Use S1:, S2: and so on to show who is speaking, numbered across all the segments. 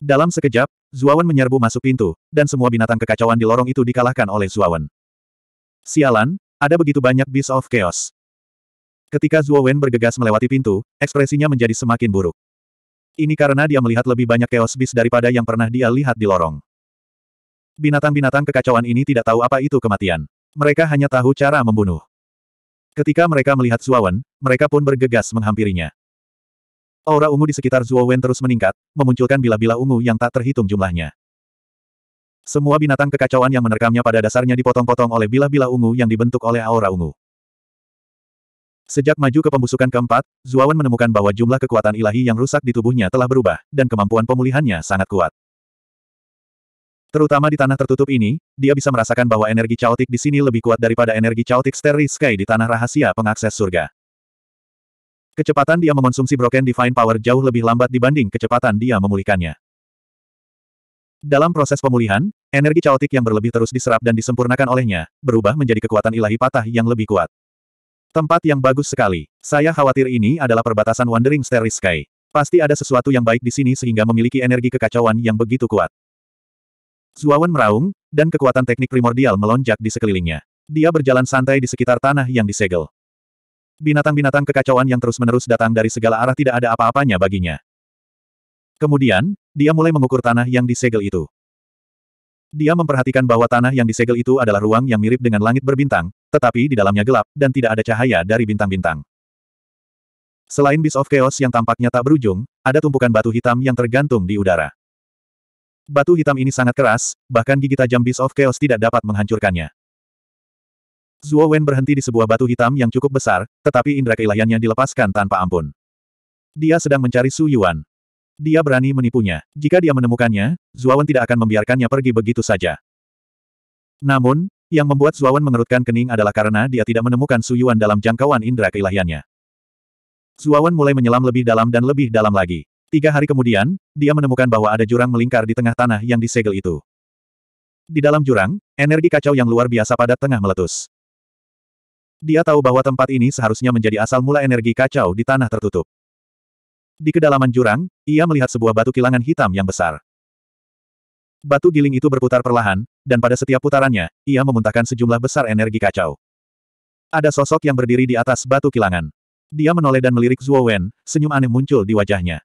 S1: Dalam sekejap, Zuawan menyerbu masuk pintu, dan semua binatang kekacauan di lorong itu dikalahkan oleh Zuawan. Sialan, ada begitu banyak Beast of Chaos. Ketika Zuawan bergegas melewati pintu, ekspresinya menjadi semakin buruk. Ini karena dia melihat lebih banyak Chaos Beast daripada yang pernah dia lihat di lorong. Binatang-binatang kekacauan ini tidak tahu apa itu kematian. Mereka hanya tahu cara membunuh. Ketika mereka melihat Zuawan, mereka pun bergegas menghampirinya. Aura ungu di sekitar Zuo Wen terus meningkat, memunculkan bila-bila ungu yang tak terhitung jumlahnya. Semua binatang kekacauan yang menerkamnya pada dasarnya dipotong-potong oleh bila-bila ungu yang dibentuk oleh aura ungu. Sejak maju ke pembusukan keempat, Wen menemukan bahwa jumlah kekuatan ilahi yang rusak di tubuhnya telah berubah, dan kemampuan pemulihannya sangat kuat. Terutama di tanah tertutup ini, dia bisa merasakan bahwa energi caotik di sini lebih kuat daripada energi caotik Starry Sky di tanah rahasia pengakses surga. Kecepatan dia mengonsumsi Broken Divine Power jauh lebih lambat dibanding kecepatan dia memulihkannya. Dalam proses pemulihan, energi caotik yang berlebih terus diserap dan disempurnakan olehnya, berubah menjadi kekuatan ilahi patah yang lebih kuat. Tempat yang bagus sekali. Saya khawatir ini adalah perbatasan Wandering Starry Sky. Pasti ada sesuatu yang baik di sini sehingga memiliki energi kekacauan yang begitu kuat. Zuawan meraung, dan kekuatan teknik primordial melonjak di sekelilingnya. Dia berjalan santai di sekitar tanah yang disegel. Binatang-binatang kekacauan yang terus-menerus datang dari segala arah tidak ada apa-apanya baginya. Kemudian, dia mulai mengukur tanah yang disegel itu. Dia memperhatikan bahwa tanah yang disegel itu adalah ruang yang mirip dengan langit berbintang, tetapi di dalamnya gelap, dan tidak ada cahaya dari bintang-bintang. Selain bis of Chaos yang tampaknya tak berujung, ada tumpukan batu hitam yang tergantung di udara. Batu hitam ini sangat keras, bahkan gigi tajam bis of Chaos tidak dapat menghancurkannya. Zuo Wen berhenti di sebuah batu hitam yang cukup besar, tetapi indera keilahiannya dilepaskan tanpa ampun. Dia sedang mencari Su Yuan. Dia berani menipunya. Jika dia menemukannya, Zuo Wen tidak akan membiarkannya pergi begitu saja. Namun, yang membuat Zuo Wen mengerutkan kening adalah karena dia tidak menemukan Su Yuan dalam jangkauan indera keilahiannya. Zuo Wen mulai menyelam lebih dalam dan lebih dalam lagi. Tiga hari kemudian, dia menemukan bahwa ada jurang melingkar di tengah tanah yang disegel itu. Di dalam jurang, energi kacau yang luar biasa padat tengah meletus. Dia tahu bahwa tempat ini seharusnya menjadi asal mula energi kacau di tanah tertutup. Di kedalaman jurang, ia melihat sebuah batu kilangan hitam yang besar. Batu giling itu berputar perlahan, dan pada setiap putarannya, ia memuntahkan sejumlah besar energi kacau. Ada sosok yang berdiri di atas batu kilangan. Dia menoleh dan melirik Zhuo Wen, senyum aneh muncul di wajahnya.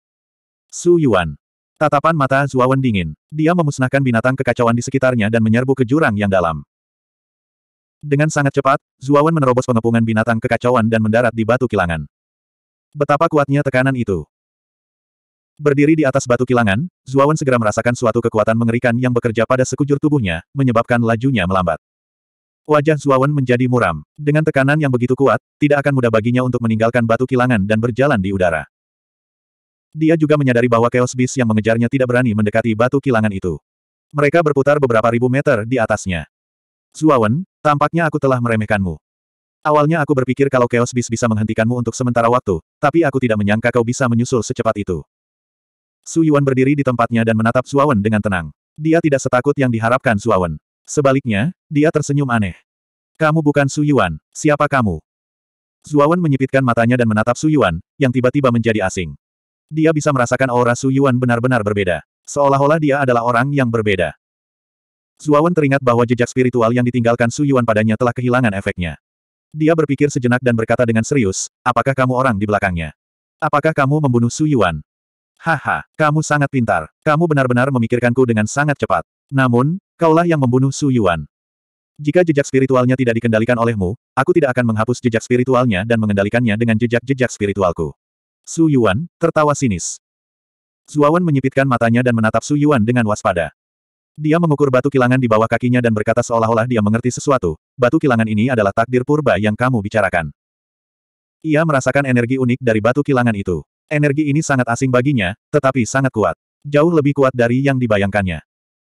S1: Su Yuan. Tatapan mata Zhuo Wen dingin. Dia memusnahkan binatang kekacauan di sekitarnya dan menyerbu ke jurang yang dalam. Dengan sangat cepat, Zuawan menerobos pengepungan binatang kekacauan dan mendarat di batu kilangan. Betapa kuatnya tekanan itu. Berdiri di atas batu kilangan, Zuawan segera merasakan suatu kekuatan mengerikan yang bekerja pada sekujur tubuhnya, menyebabkan lajunya melambat. Wajah Zuawan menjadi muram. Dengan tekanan yang begitu kuat, tidak akan mudah baginya untuk meninggalkan batu kilangan dan berjalan di udara. Dia juga menyadari bahwa Chaos Bis yang mengejarnya tidak berani mendekati batu kilangan itu. Mereka berputar beberapa ribu meter di atasnya. Zuawan, Tampaknya aku telah meremehkanmu. Awalnya aku berpikir kalau Chaos Beast bisa menghentikanmu untuk sementara waktu, tapi aku tidak menyangka kau bisa menyusul secepat itu. Su Yuan berdiri di tempatnya dan menatap Suawen dengan tenang. Dia tidak setakut yang diharapkan Suawen. Sebaliknya, dia tersenyum aneh. Kamu bukan Su Yuan, siapa kamu? Suawen menyipitkan matanya dan menatap Su Yuan, yang tiba-tiba menjadi asing. Dia bisa merasakan aura Su Yuan benar-benar berbeda. Seolah-olah dia adalah orang yang berbeda. Zuawan teringat bahwa jejak spiritual yang ditinggalkan Su Yuan padanya telah kehilangan efeknya. Dia berpikir sejenak dan berkata dengan serius, apakah kamu orang di belakangnya? Apakah kamu membunuh Su Yuan? Haha, kamu sangat pintar. Kamu benar-benar memikirkanku dengan sangat cepat. Namun, kaulah yang membunuh Su Yuan. Jika jejak spiritualnya tidak dikendalikan olehmu, aku tidak akan menghapus jejak spiritualnya dan mengendalikannya dengan jejak-jejak spiritualku. Su Yuan, tertawa sinis. Zuawan menyipitkan matanya dan menatap Su Yuan dengan waspada. Dia mengukur batu kilangan di bawah kakinya dan berkata seolah-olah dia mengerti sesuatu, batu kilangan ini adalah takdir purba yang kamu bicarakan. Ia merasakan energi unik dari batu kilangan itu. Energi ini sangat asing baginya, tetapi sangat kuat. Jauh lebih kuat dari yang dibayangkannya.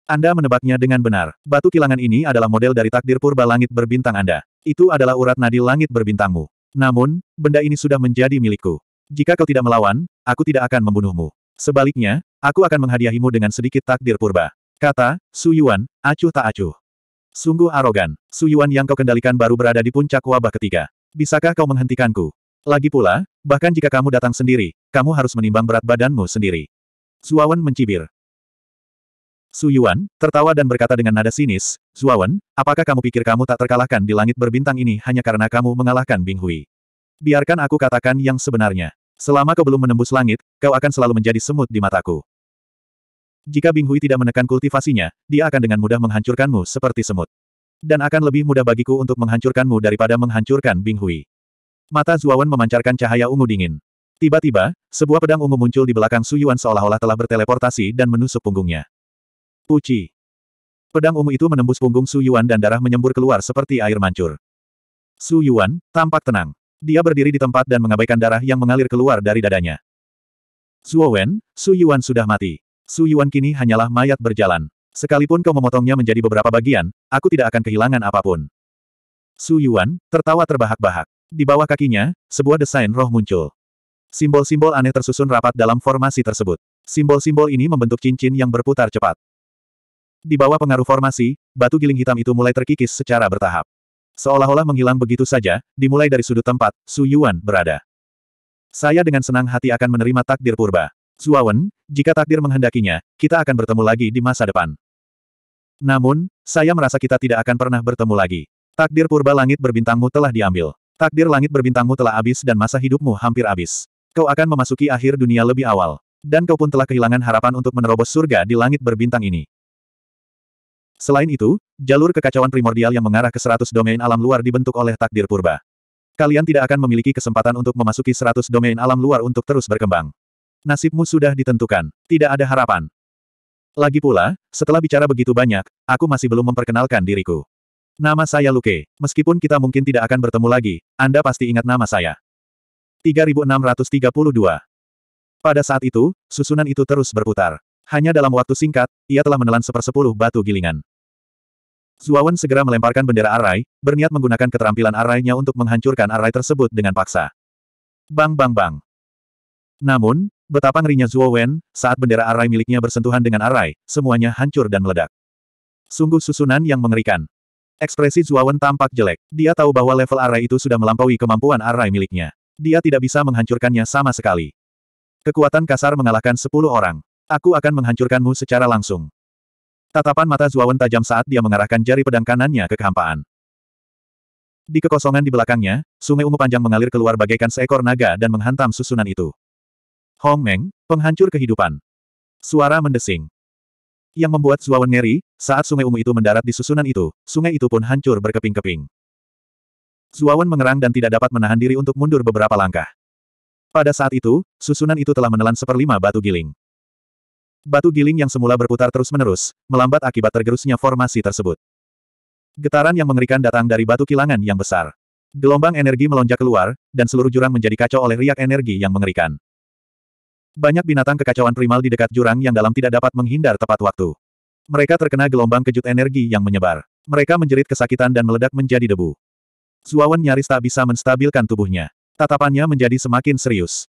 S1: Anda menebaknya dengan benar. Batu kilangan ini adalah model dari takdir purba langit berbintang Anda. Itu adalah urat nadi langit berbintangmu. Namun, benda ini sudah menjadi milikku. Jika kau tidak melawan, aku tidak akan membunuhmu. Sebaliknya, aku akan menghadiahimu dengan sedikit takdir purba. Kata, Su Yuan, acuh tak acuh. Sungguh arogan, Su Yuan yang kau kendalikan baru berada di puncak wabah ketiga. Bisakah kau menghentikanku? Lagi pula, bahkan jika kamu datang sendiri, kamu harus menimbang berat badanmu sendiri. Zuawan mencibir. Su Yuan, tertawa dan berkata dengan nada sinis, Zuawan, apakah kamu pikir kamu tak terkalahkan di langit berbintang ini hanya karena kamu mengalahkan Bing Hui? Biarkan aku katakan yang sebenarnya. Selama kau belum menembus langit, kau akan selalu menjadi semut di mataku. Jika Bing Hui tidak menekan kultivasinya, dia akan dengan mudah menghancurkanmu seperti semut. Dan akan lebih mudah bagiku untuk menghancurkanmu daripada menghancurkan Bing Hui. Mata Zuawan memancarkan cahaya ungu dingin. Tiba-tiba, sebuah pedang ungu muncul di belakang Su Yuan seolah-olah telah berteleportasi dan menusuk punggungnya. Puci. Pedang ungu itu menembus punggung Su Yuan dan darah menyembur keluar seperti air mancur. Su Yuan tampak tenang. Dia berdiri di tempat dan mengabaikan darah yang mengalir keluar dari dadanya. Zuo Su Yuan sudah mati. Su Yuan kini hanyalah mayat berjalan. Sekalipun kau memotongnya menjadi beberapa bagian, aku tidak akan kehilangan apapun. Su Yuan tertawa terbahak-bahak. Di bawah kakinya, sebuah desain roh muncul. Simbol-simbol aneh tersusun rapat dalam formasi tersebut. Simbol-simbol ini membentuk cincin yang berputar cepat. Di bawah pengaruh formasi, batu giling hitam itu mulai terkikis secara bertahap. Seolah-olah menghilang begitu saja, dimulai dari sudut tempat Su Yuan berada. Saya dengan senang hati akan menerima takdir purba. Zuawan, jika takdir menghendakinya, kita akan bertemu lagi di masa depan. Namun, saya merasa kita tidak akan pernah bertemu lagi. Takdir purba langit berbintangmu telah diambil. Takdir langit berbintangmu telah habis dan masa hidupmu hampir habis. Kau akan memasuki akhir dunia lebih awal. Dan kau pun telah kehilangan harapan untuk menerobos surga di langit berbintang ini. Selain itu, jalur kekacauan primordial yang mengarah ke seratus domain alam luar dibentuk oleh takdir purba. Kalian tidak akan memiliki kesempatan untuk memasuki seratus domain alam luar untuk terus berkembang. Nasibmu sudah ditentukan. Tidak ada harapan. Lagi pula, setelah bicara begitu banyak, aku masih belum memperkenalkan diriku. Nama saya Luke. Meskipun kita mungkin tidak akan bertemu lagi, Anda pasti ingat nama saya. 3632. Pada saat itu, susunan itu terus berputar. Hanya dalam waktu singkat, ia telah menelan sepersepuluh batu gilingan. Zuawan segera melemparkan bendera arai, berniat menggunakan keterampilan arainya untuk menghancurkan arai tersebut dengan paksa. Bang bang bang. Namun, Betapa ngerinya Zuo Wen, saat bendera arai miliknya bersentuhan dengan arai, semuanya hancur dan meledak. Sungguh susunan yang mengerikan. Ekspresi Zuo Wen tampak jelek. Dia tahu bahwa level arai itu sudah melampaui kemampuan arai miliknya. Dia tidak bisa menghancurkannya sama sekali. Kekuatan kasar mengalahkan sepuluh orang. Aku akan menghancurkanmu secara langsung. Tatapan mata Zuo Wen tajam saat dia mengarahkan jari pedang kanannya ke kehampaan. Di kekosongan di belakangnya, sungai ungu panjang mengalir keluar bagaikan seekor naga dan menghantam susunan itu. Hong Meng, penghancur kehidupan. Suara mendesing. Yang membuat Zuawan ngeri, saat sungai ungu itu mendarat di susunan itu, sungai itu pun hancur berkeping-keping. Zuawan mengerang dan tidak dapat menahan diri untuk mundur beberapa langkah. Pada saat itu, susunan itu telah menelan seperlima batu giling. Batu giling yang semula berputar terus-menerus, melambat akibat tergerusnya formasi tersebut. Getaran yang mengerikan datang dari batu kilangan yang besar. Gelombang energi melonjak keluar, dan seluruh jurang menjadi kacau oleh riak energi yang mengerikan. Banyak binatang kekacauan primal di dekat jurang yang dalam tidak dapat menghindar tepat waktu. Mereka terkena gelombang kejut energi yang menyebar. Mereka menjerit kesakitan dan meledak menjadi debu. Zuawan nyaris tak bisa menstabilkan tubuhnya. Tatapannya menjadi semakin serius.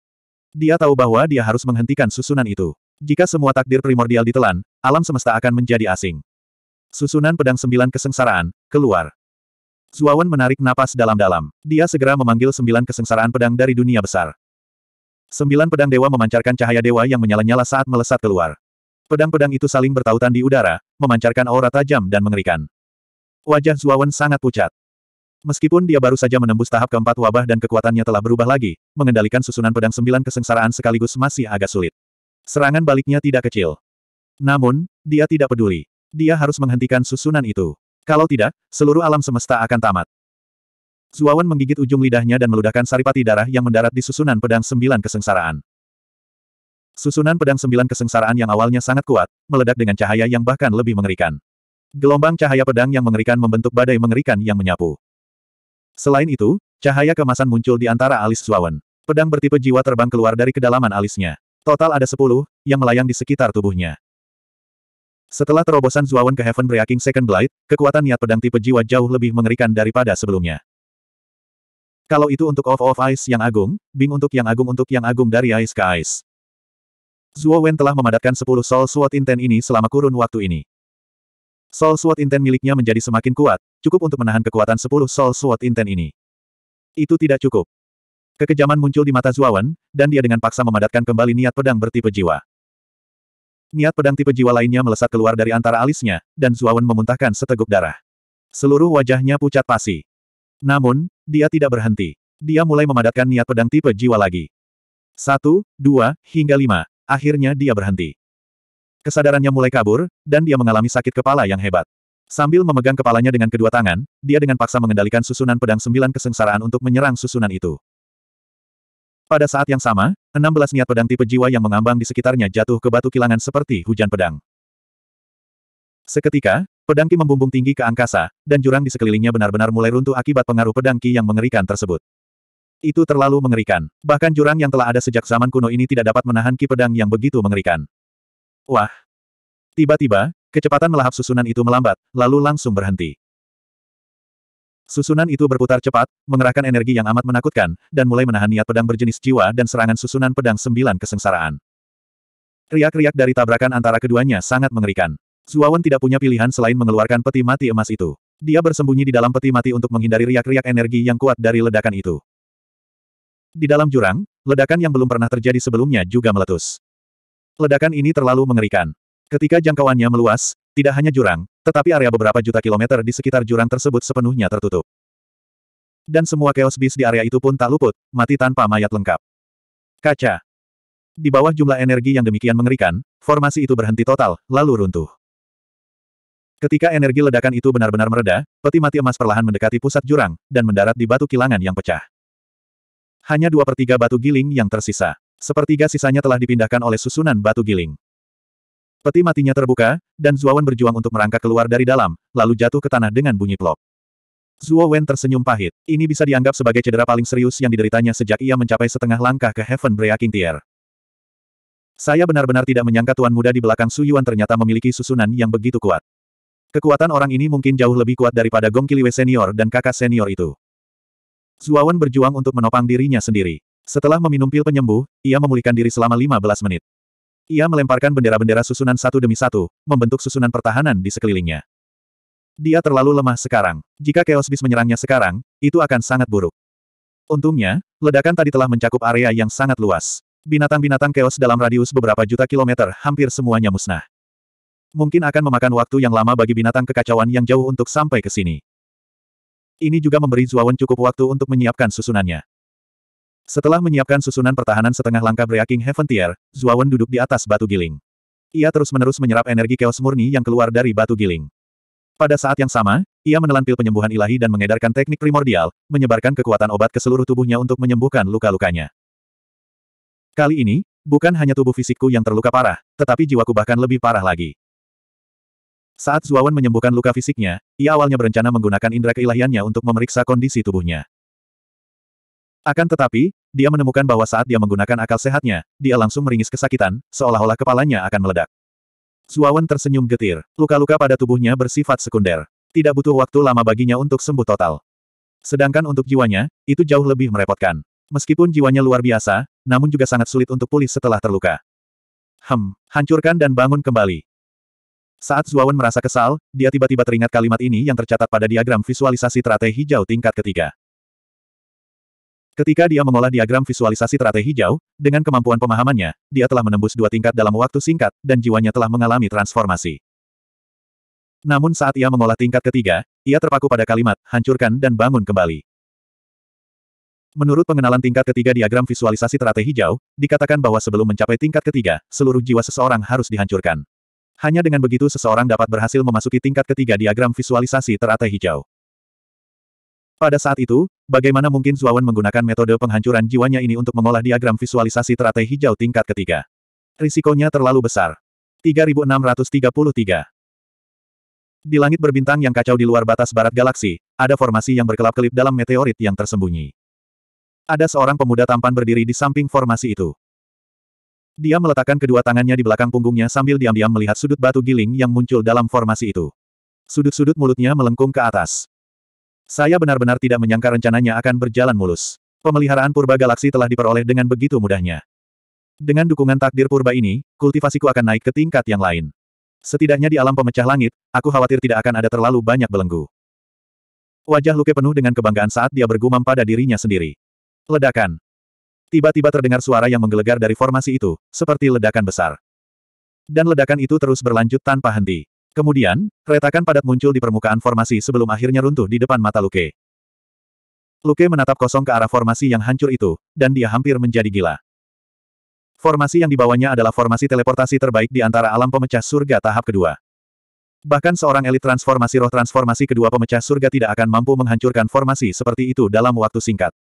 S1: Dia tahu bahwa dia harus menghentikan susunan itu. Jika semua takdir primordial ditelan, alam semesta akan menjadi asing. Susunan pedang sembilan kesengsaraan, keluar. Zuawan menarik napas dalam-dalam. Dia segera memanggil sembilan kesengsaraan pedang dari dunia besar. Sembilan pedang dewa memancarkan cahaya dewa yang menyala-nyala saat melesat keluar. Pedang-pedang itu saling bertautan di udara, memancarkan aura tajam dan mengerikan. Wajah Zuawan sangat pucat. Meskipun dia baru saja menembus tahap keempat wabah dan kekuatannya telah berubah lagi, mengendalikan susunan pedang sembilan kesengsaraan sekaligus masih agak sulit. Serangan baliknya tidak kecil. Namun, dia tidak peduli. Dia harus menghentikan susunan itu. Kalau tidak, seluruh alam semesta akan tamat. Zuawan menggigit ujung lidahnya dan meludahkan saripati darah yang mendarat di susunan pedang sembilan kesengsaraan. Susunan pedang sembilan kesengsaraan yang awalnya sangat kuat, meledak dengan cahaya yang bahkan lebih mengerikan. Gelombang cahaya pedang yang mengerikan membentuk badai mengerikan yang menyapu. Selain itu, cahaya kemasan muncul di antara alis Zuawan. Pedang bertipe jiwa terbang keluar dari kedalaman alisnya. Total ada sepuluh, yang melayang di sekitar tubuhnya. Setelah terobosan Zuawan ke Heaven Breaking Second Blade, kekuatan niat pedang tipe jiwa jauh lebih mengerikan daripada sebelumnya. Kalau itu untuk Off of Ice yang agung, Bing untuk yang agung untuk yang agung dari Ice ke Ice. Zhuo Wen telah memadatkan 10 Soul Sword Inten ini selama kurun waktu ini. Soul Sword Inten miliknya menjadi semakin kuat, cukup untuk menahan kekuatan 10 Soul Sword Inten ini. Itu tidak cukup. Kekejaman muncul di mata Wen, dan dia dengan paksa memadatkan kembali niat pedang bertipe jiwa. Niat pedang tipe jiwa lainnya melesat keluar dari antara alisnya, dan Wen memuntahkan seteguk darah. Seluruh wajahnya pucat pasi. Namun, dia tidak berhenti. Dia mulai memadatkan niat pedang tipe jiwa lagi. Satu, dua, hingga lima. Akhirnya dia berhenti. Kesadarannya mulai kabur, dan dia mengalami sakit kepala yang hebat. Sambil memegang kepalanya dengan kedua tangan, dia dengan paksa mengendalikan susunan pedang sembilan kesengsaraan untuk menyerang susunan itu. Pada saat yang sama, enam belas niat pedang tipe jiwa yang mengambang di sekitarnya jatuh ke batu kilangan seperti hujan pedang. Seketika, Pedangki membumbung tinggi ke angkasa, dan jurang di sekelilingnya benar-benar mulai runtuh akibat pengaruh pedangki yang mengerikan tersebut. Itu terlalu mengerikan. Bahkan jurang yang telah ada sejak zaman kuno ini tidak dapat menahan Ki pedang yang begitu mengerikan. Wah! Tiba-tiba, kecepatan melahap susunan itu melambat, lalu langsung berhenti. Susunan itu berputar cepat, mengerahkan energi yang amat menakutkan, dan mulai menahan niat pedang berjenis jiwa dan serangan susunan pedang sembilan kesengsaraan. Riak-riak dari tabrakan antara keduanya sangat mengerikan. Zuawan tidak punya pilihan selain mengeluarkan peti mati emas itu. Dia bersembunyi di dalam peti mati untuk menghindari riak-riak energi yang kuat dari ledakan itu. Di dalam jurang, ledakan yang belum pernah terjadi sebelumnya juga meletus. Ledakan ini terlalu mengerikan. Ketika jangkauannya meluas, tidak hanya jurang, tetapi area beberapa juta kilometer di sekitar jurang tersebut sepenuhnya tertutup. Dan semua chaos beast di area itu pun tak luput, mati tanpa mayat lengkap. Kaca. Di bawah jumlah energi yang demikian mengerikan, formasi itu berhenti total, lalu runtuh. Ketika energi ledakan itu benar-benar mereda, peti mati emas perlahan mendekati pusat jurang, dan mendarat di batu kilangan yang pecah. Hanya dua per tiga batu giling yang tersisa. Sepertiga sisanya telah dipindahkan oleh susunan batu giling. Peti matinya terbuka, dan Zuowen berjuang untuk merangkak keluar dari dalam, lalu jatuh ke tanah dengan bunyi plop. Zuowen tersenyum pahit. Ini bisa dianggap sebagai cedera paling serius yang dideritanya sejak ia mencapai setengah langkah ke Heaven Breaking Tier. Saya benar-benar tidak menyangka tuan muda di belakang Suyuan ternyata memiliki susunan yang begitu kuat. Kekuatan orang ini mungkin jauh lebih kuat daripada Gong Kiliwe senior dan kakak senior itu. Zuawan berjuang untuk menopang dirinya sendiri. Setelah meminum pil penyembuh, ia memulihkan diri selama 15 menit. Ia melemparkan bendera-bendera susunan satu demi satu, membentuk susunan pertahanan di sekelilingnya. Dia terlalu lemah sekarang. Jika Chaos Beast menyerangnya sekarang, itu akan sangat buruk. Untungnya, ledakan tadi telah mencakup area yang sangat luas. Binatang-binatang chaos dalam radius beberapa juta kilometer hampir semuanya musnah. Mungkin akan memakan waktu yang lama bagi binatang kekacauan yang jauh untuk sampai ke sini. Ini juga memberi Zuawan cukup waktu untuk menyiapkan susunannya. Setelah menyiapkan susunan pertahanan setengah langkah Breaking Heaven Tier, Zuawan duduk di atas batu giling. Ia terus-menerus menyerap energi keos murni yang keluar dari batu giling. Pada saat yang sama, ia menelan pil penyembuhan ilahi dan mengedarkan teknik primordial, menyebarkan kekuatan obat ke seluruh tubuhnya untuk menyembuhkan luka-lukanya. Kali ini, bukan hanya tubuh fisikku yang terluka parah, tetapi jiwaku bahkan lebih parah lagi. Saat Zuawan menyembuhkan luka fisiknya, ia awalnya berencana menggunakan indera keilahiannya untuk memeriksa kondisi tubuhnya. Akan tetapi, dia menemukan bahwa saat dia menggunakan akal sehatnya, dia langsung meringis kesakitan, seolah-olah kepalanya akan meledak. Zuawan tersenyum getir. Luka-luka pada tubuhnya bersifat sekunder. Tidak butuh waktu lama baginya untuk sembuh total. Sedangkan untuk jiwanya, itu jauh lebih merepotkan. Meskipun jiwanya luar biasa, namun juga sangat sulit untuk pulih setelah terluka. Hem, hancurkan dan bangun kembali. Saat Zuawan merasa kesal, dia tiba-tiba teringat kalimat ini yang tercatat pada diagram visualisasi teratai hijau tingkat ketiga. Ketika dia mengolah diagram visualisasi teratai hijau, dengan kemampuan pemahamannya, dia telah menembus dua tingkat dalam waktu singkat, dan jiwanya telah mengalami transformasi. Namun saat ia mengolah tingkat ketiga, ia terpaku pada kalimat, hancurkan dan bangun kembali. Menurut pengenalan tingkat ketiga diagram visualisasi teratai hijau, dikatakan bahwa sebelum mencapai tingkat ketiga, seluruh jiwa seseorang harus dihancurkan. Hanya dengan begitu seseorang dapat berhasil memasuki tingkat ketiga diagram visualisasi teratai hijau. Pada saat itu, bagaimana mungkin Zuawan menggunakan metode penghancuran jiwanya ini untuk mengolah diagram visualisasi teratai hijau tingkat ketiga? Risikonya terlalu besar. 3633 Di langit berbintang yang kacau di luar batas barat galaksi, ada formasi yang berkelap-kelip dalam meteorit yang tersembunyi. Ada seorang pemuda tampan berdiri di samping formasi itu. Dia meletakkan kedua tangannya di belakang punggungnya sambil diam-diam melihat sudut batu giling yang muncul dalam formasi itu. Sudut-sudut mulutnya melengkung ke atas. Saya benar-benar tidak menyangka rencananya akan berjalan mulus. Pemeliharaan purba galaksi telah diperoleh dengan begitu mudahnya. Dengan dukungan takdir purba ini, kultivasiku akan naik ke tingkat yang lain. Setidaknya di alam pemecah langit, aku khawatir tidak akan ada terlalu banyak belenggu. Wajah Luke penuh dengan kebanggaan saat dia bergumam pada dirinya sendiri. Ledakan. Tiba-tiba terdengar suara yang menggelegar dari formasi itu, seperti ledakan besar. Dan ledakan itu terus berlanjut tanpa henti. Kemudian, retakan padat muncul di permukaan formasi sebelum akhirnya runtuh di depan mata Luke. Luke menatap kosong ke arah formasi yang hancur itu, dan dia hampir menjadi gila. Formasi yang dibawanya adalah formasi teleportasi terbaik di antara alam pemecah surga tahap kedua. Bahkan seorang elit transformasi roh transformasi kedua pemecah surga tidak akan mampu menghancurkan formasi seperti itu dalam waktu singkat.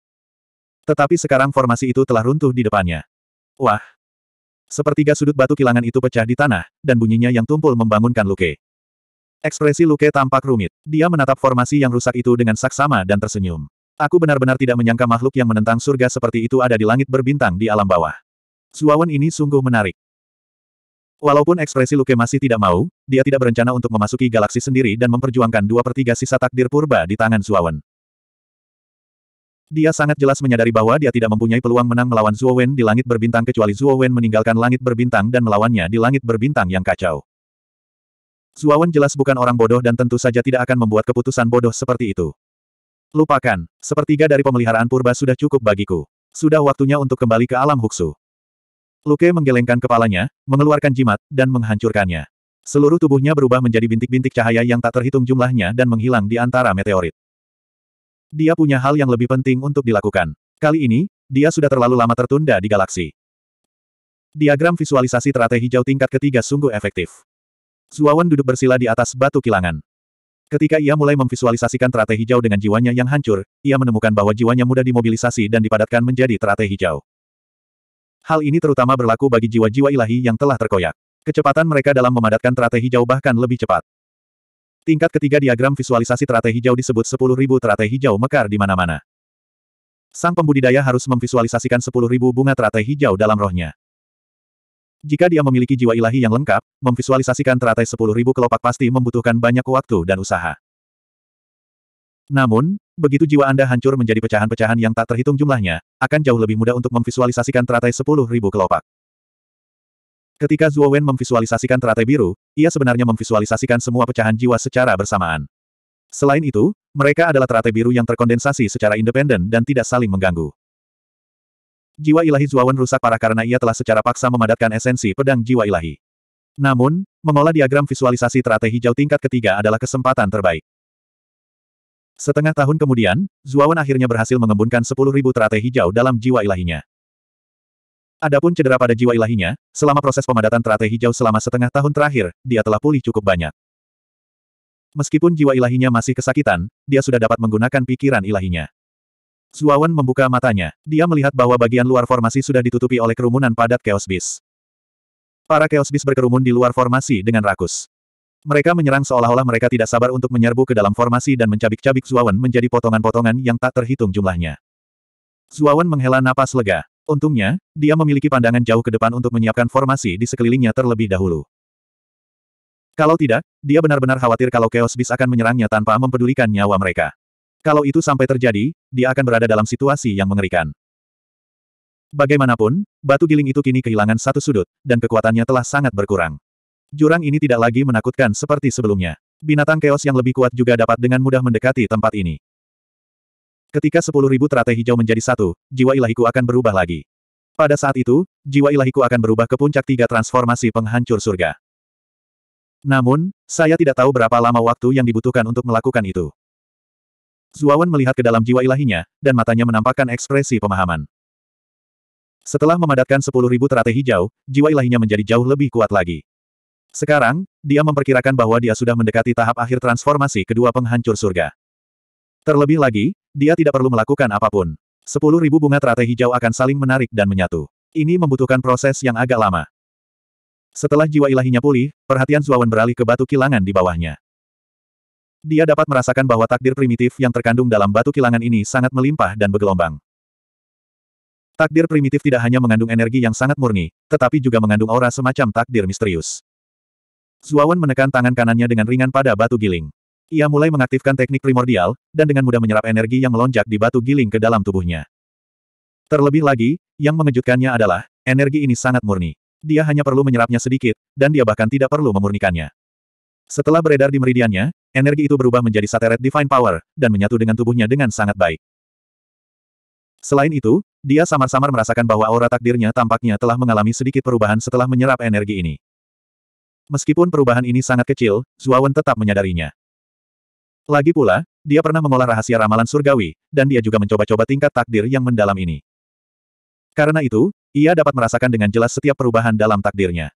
S1: Tetapi sekarang formasi itu telah runtuh di depannya. Wah! Sepertiga sudut batu kilangan itu pecah di tanah, dan bunyinya yang tumpul membangunkan Luke. Ekspresi Luke tampak rumit. Dia menatap formasi yang rusak itu dengan saksama dan tersenyum. Aku benar-benar tidak menyangka makhluk yang menentang surga seperti itu ada di langit berbintang di alam bawah. Suawan ini sungguh menarik. Walaupun ekspresi Luke masih tidak mau, dia tidak berencana untuk memasuki galaksi sendiri dan memperjuangkan dua pertiga sisa takdir purba di tangan Suawan. Dia sangat jelas menyadari bahwa dia tidak mempunyai peluang menang melawan Zuo Wen di langit berbintang kecuali Zuo Wen meninggalkan langit berbintang dan melawannya di langit berbintang yang kacau. Zuo Wen jelas bukan orang bodoh dan tentu saja tidak akan membuat keputusan bodoh seperti itu. Lupakan, sepertiga dari pemeliharaan purba sudah cukup bagiku. Sudah waktunya untuk kembali ke alam huksu. Luke menggelengkan kepalanya, mengeluarkan jimat, dan menghancurkannya. Seluruh tubuhnya berubah menjadi bintik-bintik cahaya yang tak terhitung jumlahnya dan menghilang di antara meteorit. Dia punya hal yang lebih penting untuk dilakukan. Kali ini, dia sudah terlalu lama tertunda di galaksi. Diagram visualisasi teratai hijau tingkat ketiga sungguh efektif. Zuawan duduk bersila di atas batu kilangan. Ketika ia mulai memvisualisasikan teratai hijau dengan jiwanya yang hancur, ia menemukan bahwa jiwanya mudah dimobilisasi dan dipadatkan menjadi teratai hijau. Hal ini terutama berlaku bagi jiwa-jiwa ilahi yang telah terkoyak. Kecepatan mereka dalam memadatkan teratai hijau bahkan lebih cepat. Tingkat ketiga diagram visualisasi teratai hijau disebut 10.000 teratai hijau mekar di mana-mana. Sang pembudidaya harus memvisualisasikan 10.000 bunga teratai hijau dalam rohnya. Jika dia memiliki jiwa ilahi yang lengkap, memvisualisasikan teratai 10.000 kelopak pasti membutuhkan banyak waktu dan usaha. Namun, begitu jiwa Anda hancur menjadi pecahan-pecahan yang tak terhitung jumlahnya, akan jauh lebih mudah untuk memvisualisasikan teratai 10.000 kelopak. Ketika Zuo Wen memvisualisasikan teratai biru, ia sebenarnya memvisualisasikan semua pecahan jiwa secara bersamaan. Selain itu, mereka adalah teratai biru yang terkondensasi secara independen dan tidak saling mengganggu. Jiwa ilahi Zuo Wen rusak parah karena ia telah secara paksa memadatkan esensi pedang jiwa ilahi. Namun, mengolah diagram visualisasi teratai hijau tingkat ketiga adalah kesempatan terbaik. Setengah tahun kemudian, Zuawan akhirnya berhasil mengembunkan 10.000 teratai hijau dalam jiwa ilahinya. Adapun cedera pada jiwa ilahinya, selama proses pemadatan teratai hijau selama setengah tahun terakhir, dia telah pulih cukup banyak. Meskipun jiwa ilahinya masih kesakitan, dia sudah dapat menggunakan pikiran ilahinya. Zuawan membuka matanya. Dia melihat bahwa bagian luar formasi sudah ditutupi oleh kerumunan padat Chaos Beast. Para Chaos Beast berkerumun di luar formasi dengan rakus. Mereka menyerang seolah-olah mereka tidak sabar untuk menyerbu ke dalam formasi dan mencabik-cabik Zuawan menjadi potongan-potongan yang tak terhitung jumlahnya. Zuawan menghela napas lega. Untungnya, dia memiliki pandangan jauh ke depan untuk menyiapkan formasi di sekelilingnya terlebih dahulu. Kalau tidak, dia benar-benar khawatir kalau Chaos Beast akan menyerangnya tanpa mempedulikan nyawa mereka. Kalau itu sampai terjadi, dia akan berada dalam situasi yang mengerikan. Bagaimanapun, batu giling itu kini kehilangan satu sudut, dan kekuatannya telah sangat berkurang. Jurang ini tidak lagi menakutkan seperti sebelumnya. Binatang keos yang lebih kuat juga dapat dengan mudah mendekati tempat ini. Ketika sepuluh ribu teratai hijau menjadi satu, jiwa ilahiku akan berubah lagi. Pada saat itu, jiwa ilahiku akan berubah ke puncak tiga transformasi penghancur surga. Namun, saya tidak tahu berapa lama waktu yang dibutuhkan untuk melakukan itu. Zuawan melihat ke dalam jiwa ilahinya, dan matanya menampakkan ekspresi pemahaman. Setelah memadatkan sepuluh ribu teratai hijau, jiwa ilahinya menjadi jauh lebih kuat lagi. Sekarang, dia memperkirakan bahwa dia sudah mendekati tahap akhir transformasi kedua penghancur surga. Terlebih lagi, dia tidak perlu melakukan apapun. Sepuluh ribu bunga teratai hijau akan saling menarik dan menyatu. Ini membutuhkan proses yang agak lama. Setelah jiwa ilahinya pulih, perhatian Zuawan beralih ke batu kilangan di bawahnya. Dia dapat merasakan bahwa takdir primitif yang terkandung dalam batu kilangan ini sangat melimpah dan bergelombang. Takdir primitif tidak hanya mengandung energi yang sangat murni, tetapi juga mengandung aura semacam takdir misterius. Zuawan menekan tangan kanannya dengan ringan pada batu giling. Ia mulai mengaktifkan teknik primordial, dan dengan mudah menyerap energi yang melonjak di batu giling ke dalam tubuhnya. Terlebih lagi, yang mengejutkannya adalah, energi ini sangat murni. Dia hanya perlu menyerapnya sedikit, dan dia bahkan tidak perlu memurnikannya. Setelah beredar di meridiannya, energi itu berubah menjadi sateret divine power, dan menyatu dengan tubuhnya dengan sangat baik. Selain itu, dia samar-samar merasakan bahwa aura takdirnya tampaknya telah mengalami sedikit perubahan setelah menyerap energi ini. Meskipun perubahan ini sangat kecil, Zuawan tetap menyadarinya. Lagi pula, dia pernah mengolah rahasia ramalan surgawi, dan dia juga mencoba-coba tingkat takdir yang mendalam ini. Karena itu, ia dapat merasakan dengan jelas setiap perubahan dalam takdirnya.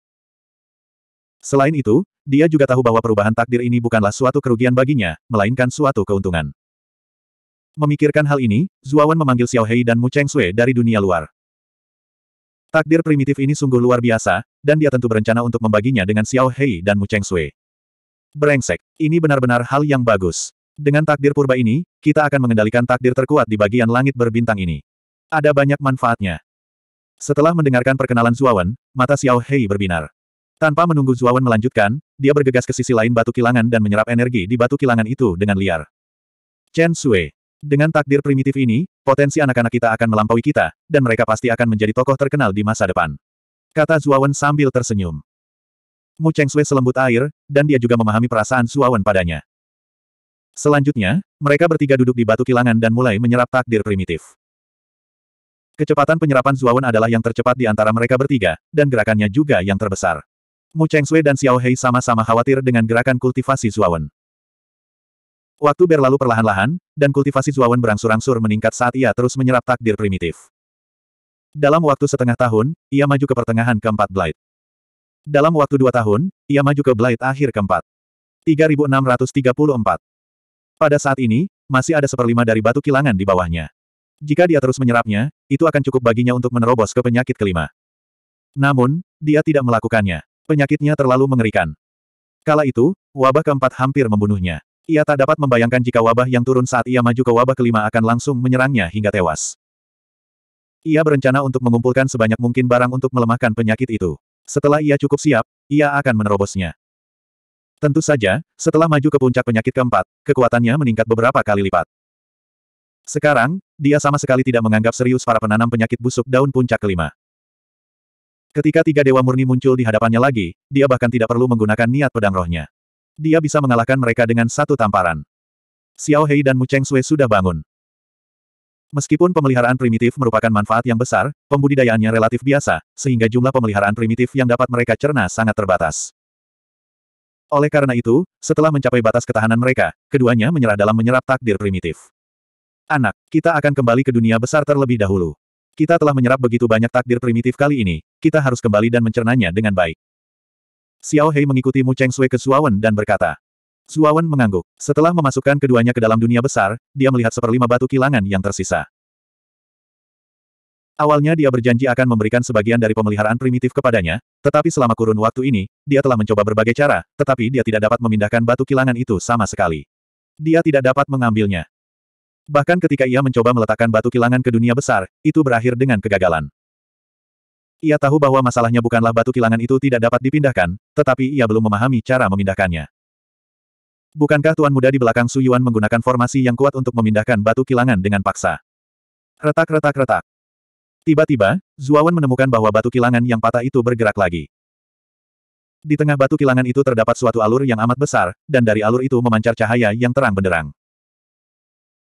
S1: Selain itu, dia juga tahu bahwa perubahan takdir ini bukanlah suatu kerugian baginya, melainkan suatu keuntungan. Memikirkan hal ini, Zuawan memanggil Xiao Hei dan Mu Cheng Sui dari dunia luar. Takdir primitif ini sungguh luar biasa, dan dia tentu berencana untuk membaginya dengan Xiao Hei dan Mu Cheng Sui. Brengsek, ini benar-benar hal yang bagus. Dengan takdir purba ini, kita akan mengendalikan takdir terkuat di bagian langit berbintang ini. Ada banyak manfaatnya. Setelah mendengarkan perkenalan Zuawan, mata Xiao Hei berbinar. Tanpa menunggu Zuawan melanjutkan, dia bergegas ke sisi lain batu kilangan dan menyerap energi di batu kilangan itu dengan liar. Chen Sui. Dengan takdir primitif ini, potensi anak-anak kita akan melampaui kita, dan mereka pasti akan menjadi tokoh terkenal di masa depan. Kata Zuawan sambil tersenyum. Mu Sui selembut air, dan dia juga memahami perasaan Suawan padanya. Selanjutnya, mereka bertiga duduk di batu kilangan dan mulai menyerap takdir primitif. Kecepatan penyerapan Zuawan adalah yang tercepat di antara mereka bertiga, dan gerakannya juga yang terbesar. Mu Sui dan Xiao Hei sama-sama khawatir dengan gerakan kultivasi Zuawan. Waktu berlalu perlahan-lahan, dan kultivasi Zuawan berangsur-angsur meningkat saat ia terus menyerap takdir primitif. Dalam waktu setengah tahun, ia maju ke pertengahan keempat Blight. Dalam waktu dua tahun, ia maju ke Blight akhir keempat. 3634. Pada saat ini, masih ada seperlima dari batu kilangan di bawahnya. Jika dia terus menyerapnya, itu akan cukup baginya untuk menerobos ke penyakit kelima. Namun, dia tidak melakukannya. Penyakitnya terlalu mengerikan. Kala itu, wabah keempat hampir membunuhnya. Ia tak dapat membayangkan jika wabah yang turun saat ia maju ke wabah kelima akan langsung menyerangnya hingga tewas. Ia berencana untuk mengumpulkan sebanyak mungkin barang untuk melemahkan penyakit itu. Setelah ia cukup siap, ia akan menerobosnya. Tentu saja, setelah maju ke puncak penyakit keempat, kekuatannya meningkat beberapa kali lipat. Sekarang, dia sama sekali tidak menganggap serius para penanam penyakit busuk daun puncak kelima. Ketika tiga dewa murni muncul di hadapannya lagi, dia bahkan tidak perlu menggunakan niat pedang rohnya. Dia bisa mengalahkan mereka dengan satu tamparan. Xiao Hei dan Mu Cheng Sui sudah bangun. Meskipun pemeliharaan primitif merupakan manfaat yang besar, pembudidayaannya relatif biasa, sehingga jumlah pemeliharaan primitif yang dapat mereka cerna sangat terbatas. Oleh karena itu, setelah mencapai batas ketahanan mereka, keduanya menyerah dalam menyerap takdir primitif. Anak, kita akan kembali ke dunia besar terlebih dahulu. Kita telah menyerap begitu banyak takdir primitif kali ini, kita harus kembali dan mencernanya dengan baik. Xiao Hei mengikuti Mu Cheng Sui ke Suawen dan berkata, Zuawan mengangguk. Setelah memasukkan keduanya ke dalam dunia besar, dia melihat seperlima batu kilangan yang tersisa. Awalnya dia berjanji akan memberikan sebagian dari pemeliharaan primitif kepadanya, tetapi selama kurun waktu ini, dia telah mencoba berbagai cara, tetapi dia tidak dapat memindahkan batu kilangan itu sama sekali. Dia tidak dapat mengambilnya. Bahkan ketika ia mencoba meletakkan batu kilangan ke dunia besar, itu berakhir dengan kegagalan. Ia tahu bahwa masalahnya bukanlah batu kilangan itu tidak dapat dipindahkan, tetapi ia belum memahami cara memindahkannya. Bukankah Tuan Muda di belakang Su Yuan menggunakan formasi yang kuat untuk memindahkan batu kilangan dengan paksa? Retak-retak-retak. Tiba-tiba, Zuawan menemukan bahwa batu kilangan yang patah itu bergerak lagi. Di tengah batu kilangan itu terdapat suatu alur yang amat besar, dan dari alur itu memancar cahaya yang terang benderang.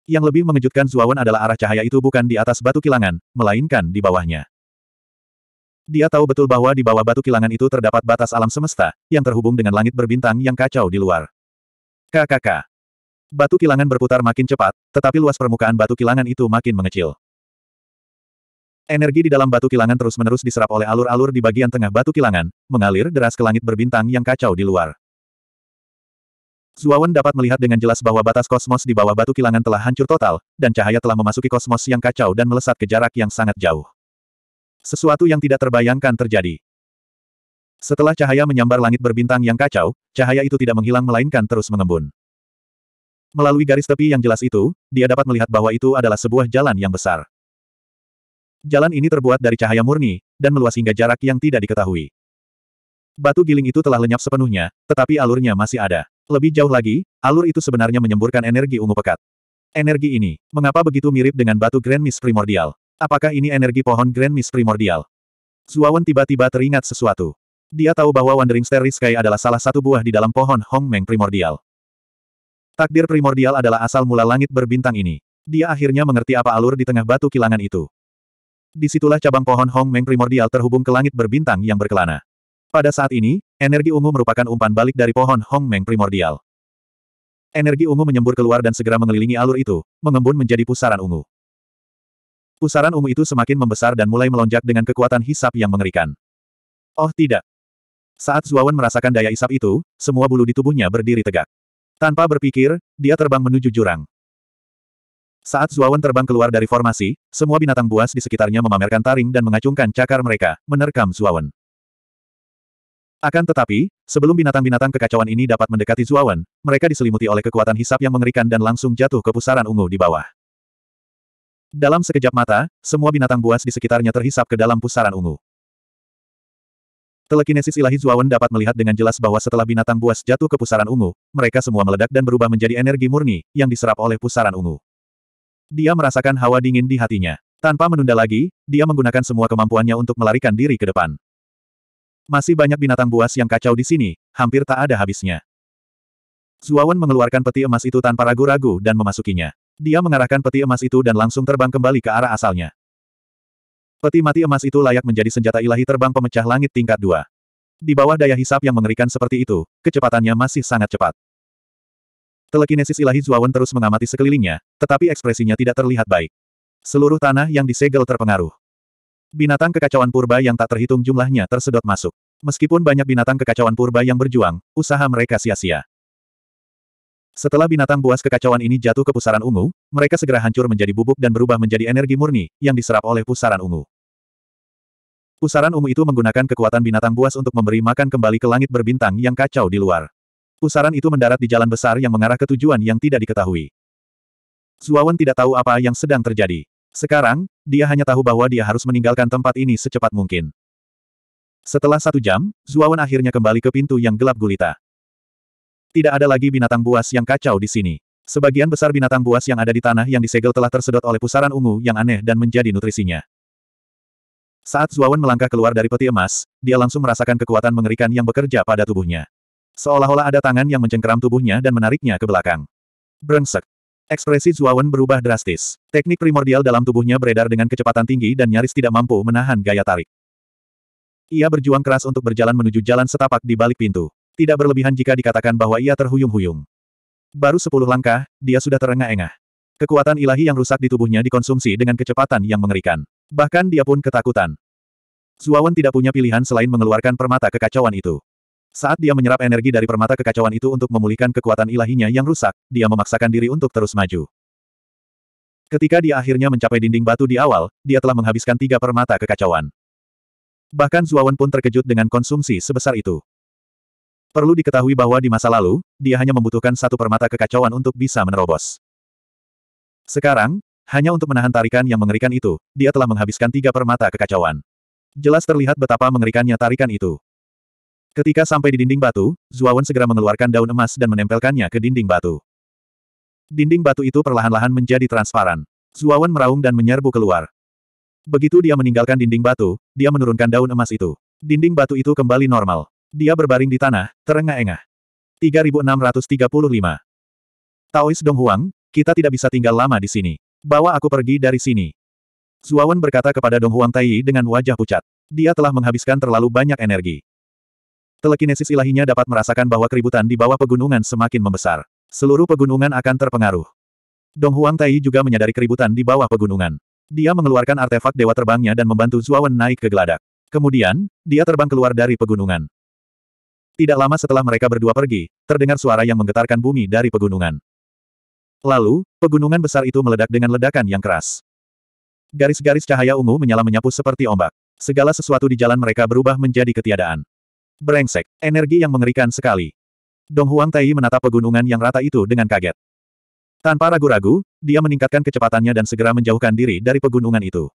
S1: Yang lebih mengejutkan Zuawan adalah arah cahaya itu bukan di atas batu kilangan, melainkan di bawahnya. Dia tahu betul bahwa di bawah batu kilangan itu terdapat batas alam semesta, yang terhubung dengan langit berbintang yang kacau di luar. KKK. Batu kilangan berputar makin cepat, tetapi luas permukaan batu kilangan itu makin mengecil. Energi di dalam batu kilangan terus-menerus diserap oleh alur-alur di bagian tengah batu kilangan, mengalir deras ke langit berbintang yang kacau di luar. Zuawan dapat melihat dengan jelas bahwa batas kosmos di bawah batu kilangan telah hancur total, dan cahaya telah memasuki kosmos yang kacau dan melesat ke jarak yang sangat jauh. Sesuatu yang tidak terbayangkan terjadi. Setelah cahaya menyambar langit berbintang yang kacau, cahaya itu tidak menghilang melainkan terus mengembun. Melalui garis tepi yang jelas itu, dia dapat melihat bahwa itu adalah sebuah jalan yang besar. Jalan ini terbuat dari cahaya murni, dan meluas hingga jarak yang tidak diketahui. Batu giling itu telah lenyap sepenuhnya, tetapi alurnya masih ada. Lebih jauh lagi, alur itu sebenarnya menyemburkan energi ungu pekat. Energi ini, mengapa begitu mirip dengan batu Grand Mist primordial? Apakah ini energi pohon Grand Mist primordial? Zuawan tiba-tiba teringat sesuatu. Dia tahu bahwa Wandering Starry Sky adalah salah satu buah di dalam pohon Hong Meng primordial. Takdir primordial adalah asal mula langit berbintang ini. Dia akhirnya mengerti apa alur di tengah batu kilangan itu. Disitulah cabang pohon Hong Meng primordial terhubung ke langit berbintang yang berkelana. Pada saat ini, energi ungu merupakan umpan balik dari pohon Hong Meng primordial. Energi ungu menyembur keluar dan segera mengelilingi alur itu, mengembun menjadi pusaran ungu. Pusaran ungu itu semakin membesar dan mulai melonjak dengan kekuatan hisap yang mengerikan. Oh tidak, saat Zuawan merasakan daya isap itu, semua bulu di tubuhnya berdiri tegak. Tanpa berpikir, dia terbang menuju jurang. Saat Zuawan terbang keluar dari formasi, semua binatang buas di sekitarnya memamerkan taring dan mengacungkan cakar mereka, menerkam Zuawan. Akan tetapi, sebelum binatang-binatang kekacauan ini dapat mendekati Zuawan, mereka diselimuti oleh kekuatan hisap yang mengerikan dan langsung jatuh ke pusaran ungu di bawah. Dalam sekejap mata, semua binatang buas di sekitarnya terhisap ke dalam pusaran ungu. Telekinesis ilahi Zuawan dapat melihat dengan jelas bahwa setelah binatang buas jatuh ke pusaran ungu, mereka semua meledak dan berubah menjadi energi murni, yang diserap oleh pusaran ungu. Dia merasakan hawa dingin di hatinya. Tanpa menunda lagi, dia menggunakan semua kemampuannya untuk melarikan diri ke depan. Masih banyak binatang buas yang kacau di sini, hampir tak ada habisnya. Zuawan mengeluarkan peti emas itu tanpa ragu-ragu dan memasukinya. Dia mengarahkan peti emas itu dan langsung terbang kembali ke arah asalnya. Peti mati emas itu layak menjadi senjata ilahi terbang pemecah langit tingkat dua. Di bawah daya hisap yang mengerikan seperti itu, kecepatannya masih sangat cepat. Telekinesis ilahi Zuawan terus mengamati sekelilingnya, tetapi ekspresinya tidak terlihat baik. Seluruh tanah yang disegel terpengaruh. Binatang kekacauan purba yang tak terhitung jumlahnya tersedot masuk. Meskipun banyak binatang kekacauan purba yang berjuang, usaha mereka sia-sia. Setelah binatang buas kekacauan ini jatuh ke pusaran ungu, mereka segera hancur menjadi bubuk dan berubah menjadi energi murni, yang diserap oleh pusaran ungu. Pusaran ungu itu menggunakan kekuatan binatang buas untuk memberi makan kembali ke langit berbintang yang kacau di luar. Pusaran itu mendarat di jalan besar yang mengarah ke tujuan yang tidak diketahui. Zuawan tidak tahu apa yang sedang terjadi. Sekarang, dia hanya tahu bahwa dia harus meninggalkan tempat ini secepat mungkin. Setelah satu jam, Zuawan akhirnya kembali ke pintu yang gelap gulita. Tidak ada lagi binatang buas yang kacau di sini. Sebagian besar binatang buas yang ada di tanah yang disegel telah tersedot oleh pusaran ungu yang aneh dan menjadi nutrisinya. Saat Zuawan melangkah keluar dari peti emas, dia langsung merasakan kekuatan mengerikan yang bekerja pada tubuhnya. Seolah-olah ada tangan yang mencengkeram tubuhnya dan menariknya ke belakang. Brengsek. Ekspresi Zuawan berubah drastis. Teknik primordial dalam tubuhnya beredar dengan kecepatan tinggi dan nyaris tidak mampu menahan gaya tarik. Ia berjuang keras untuk berjalan menuju jalan setapak di balik pintu. Tidak berlebihan jika dikatakan bahwa ia terhuyung-huyung. Baru sepuluh langkah, dia sudah terengah-engah. Kekuatan ilahi yang rusak di tubuhnya dikonsumsi dengan kecepatan yang mengerikan. Bahkan dia pun ketakutan. Zuawan tidak punya pilihan selain mengeluarkan permata kekacauan itu. Saat dia menyerap energi dari permata kekacauan itu untuk memulihkan kekuatan ilahinya yang rusak, dia memaksakan diri untuk terus maju. Ketika dia akhirnya mencapai dinding batu di awal, dia telah menghabiskan tiga permata kekacauan. Bahkan Zuawan pun terkejut dengan konsumsi sebesar itu. Perlu diketahui bahwa di masa lalu, dia hanya membutuhkan satu permata kekacauan untuk bisa menerobos. Sekarang, hanya untuk menahan tarikan yang mengerikan itu, dia telah menghabiskan tiga permata kekacauan. Jelas terlihat betapa mengerikannya tarikan itu. Ketika sampai di dinding batu, Zuawan segera mengeluarkan daun emas dan menempelkannya ke dinding batu. Dinding batu itu perlahan-lahan menjadi transparan. Zuawan meraung dan menyerbu keluar. Begitu dia meninggalkan dinding batu, dia menurunkan daun emas itu. Dinding batu itu kembali normal. Dia berbaring di tanah, terengah-engah. 3635 Taois Donghuang, kita tidak bisa tinggal lama di sini. Bawa aku pergi dari sini. Zuawan berkata kepada Dong Huang Taiyi dengan wajah pucat. Dia telah menghabiskan terlalu banyak energi. Telekinesis ilahinya dapat merasakan bahwa keributan di bawah pegunungan semakin membesar. Seluruh pegunungan akan terpengaruh. Dong Huang Taiyi juga menyadari keributan di bawah pegunungan. Dia mengeluarkan artefak dewa terbangnya dan membantu Zuawan naik ke geladak. Kemudian, dia terbang keluar dari pegunungan. Tidak lama setelah mereka berdua pergi, terdengar suara yang menggetarkan bumi dari pegunungan. Lalu, pegunungan besar itu meledak dengan ledakan yang keras. Garis-garis cahaya ungu menyala menyapu seperti ombak. Segala sesuatu di jalan mereka berubah menjadi ketiadaan. Brengsek, energi yang mengerikan sekali. Dong Huang Tai menatap pegunungan yang rata itu dengan kaget. Tanpa ragu-ragu, dia meningkatkan kecepatannya dan segera menjauhkan diri dari pegunungan itu.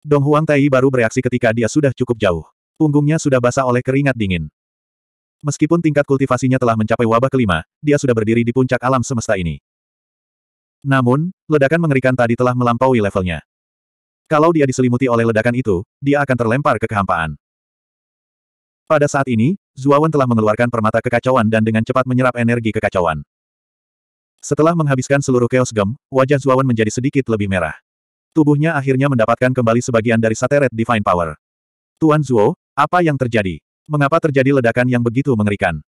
S1: Dong Huang Tai baru bereaksi ketika dia sudah cukup jauh. Punggungnya sudah basah oleh keringat dingin. Meskipun tingkat kultivasinya telah mencapai wabah kelima, dia sudah berdiri di puncak alam semesta ini. Namun, ledakan mengerikan tadi telah melampaui levelnya. Kalau dia diselimuti oleh ledakan itu, dia akan terlempar ke kehampaan. Pada saat ini, Zuawan telah mengeluarkan permata kekacauan dan dengan cepat menyerap energi kekacauan. Setelah menghabiskan seluruh Chaos Gem, wajah Zuawan menjadi sedikit lebih merah. Tubuhnya akhirnya mendapatkan kembali sebagian dari Sateret Divine Power. Tuan Zuo, apa yang terjadi? Mengapa terjadi ledakan yang begitu mengerikan?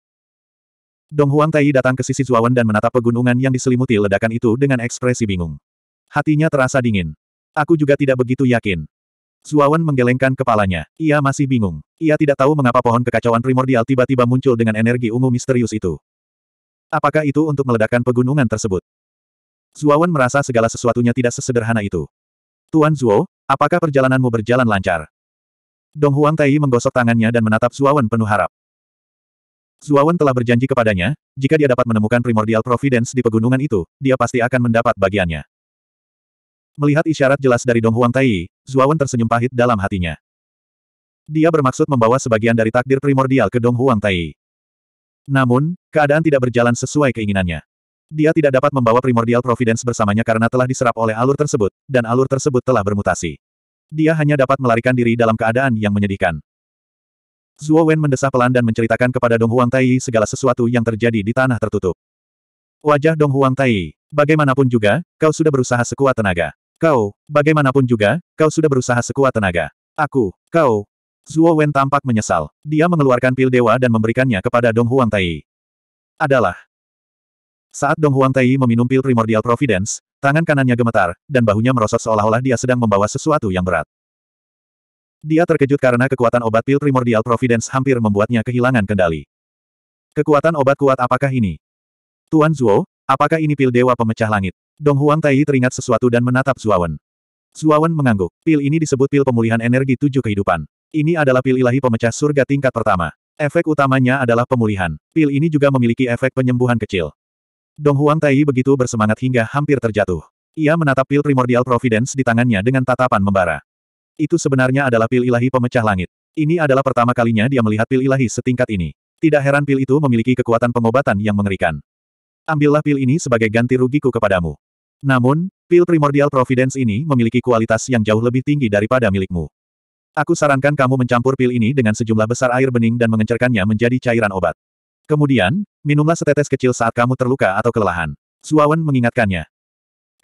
S1: Dong Huang Tai datang ke sisi Zuawan dan menatap pegunungan yang diselimuti ledakan itu dengan ekspresi bingung. Hatinya terasa dingin. Aku juga tidak begitu yakin. Zuawan menggelengkan kepalanya. Ia masih bingung. Ia tidak tahu mengapa pohon kekacauan primordial tiba-tiba muncul dengan energi ungu misterius itu. Apakah itu untuk meledakkan pegunungan tersebut? Zuawan merasa segala sesuatunya tidak sesederhana itu. Tuan Zuo, apakah perjalananmu berjalan lancar? Dong Huang Tai menggosok tangannya dan menatap Zuawan penuh harap. Zuawan telah berjanji kepadanya, jika dia dapat menemukan primordial providence di pegunungan itu, dia pasti akan mendapat bagiannya. Melihat isyarat jelas dari Dong Huang Tai, Zuawan tersenyum pahit dalam hatinya. Dia bermaksud membawa sebagian dari takdir primordial ke Dong Huang Tai. Namun, keadaan tidak berjalan sesuai keinginannya. Dia tidak dapat membawa primordial providence bersamanya karena telah diserap oleh alur tersebut, dan alur tersebut telah bermutasi. Dia hanya dapat melarikan diri dalam keadaan yang menyedihkan. Zuo Wen mendesah pelan dan menceritakan kepada Dong Huang Tai segala sesuatu yang terjadi di tanah tertutup. Wajah Dong Huang Tai, bagaimanapun juga, kau sudah berusaha sekuat tenaga. Kau, bagaimanapun juga, kau sudah berusaha sekuat tenaga. Aku, kau. Zuo Wen tampak menyesal. Dia mengeluarkan pil dewa dan memberikannya kepada Dong Huang Tai. Adalah. Saat Dong Huang Tai meminum pil primordial providence, tangan kanannya gemetar, dan bahunya merosot seolah-olah dia sedang membawa sesuatu yang berat. Dia terkejut karena kekuatan obat pil primordial Providence hampir membuatnya kehilangan kendali. Kekuatan obat kuat apakah ini? Tuan Zuo, apakah ini pil dewa pemecah langit? Dong Huang Tai teringat sesuatu dan menatap Zuawan. Zuawan mengangguk. Pil ini disebut pil pemulihan energi tujuh kehidupan. Ini adalah pil ilahi pemecah surga tingkat pertama. Efek utamanya adalah pemulihan. Pil ini juga memiliki efek penyembuhan kecil. Dong Huang Tai begitu bersemangat hingga hampir terjatuh. Ia menatap pil primordial Providence di tangannya dengan tatapan membara. Itu sebenarnya adalah pil ilahi pemecah langit. Ini adalah pertama kalinya dia melihat pil ilahi setingkat ini. Tidak heran pil itu memiliki kekuatan pengobatan yang mengerikan. Ambillah pil ini sebagai ganti rugiku kepadamu. Namun, pil primordial providence ini memiliki kualitas yang jauh lebih tinggi daripada milikmu. Aku sarankan kamu mencampur pil ini dengan sejumlah besar air bening dan mengencerkannya menjadi cairan obat. Kemudian, minumlah setetes kecil saat kamu terluka atau kelelahan. Suawan mengingatkannya.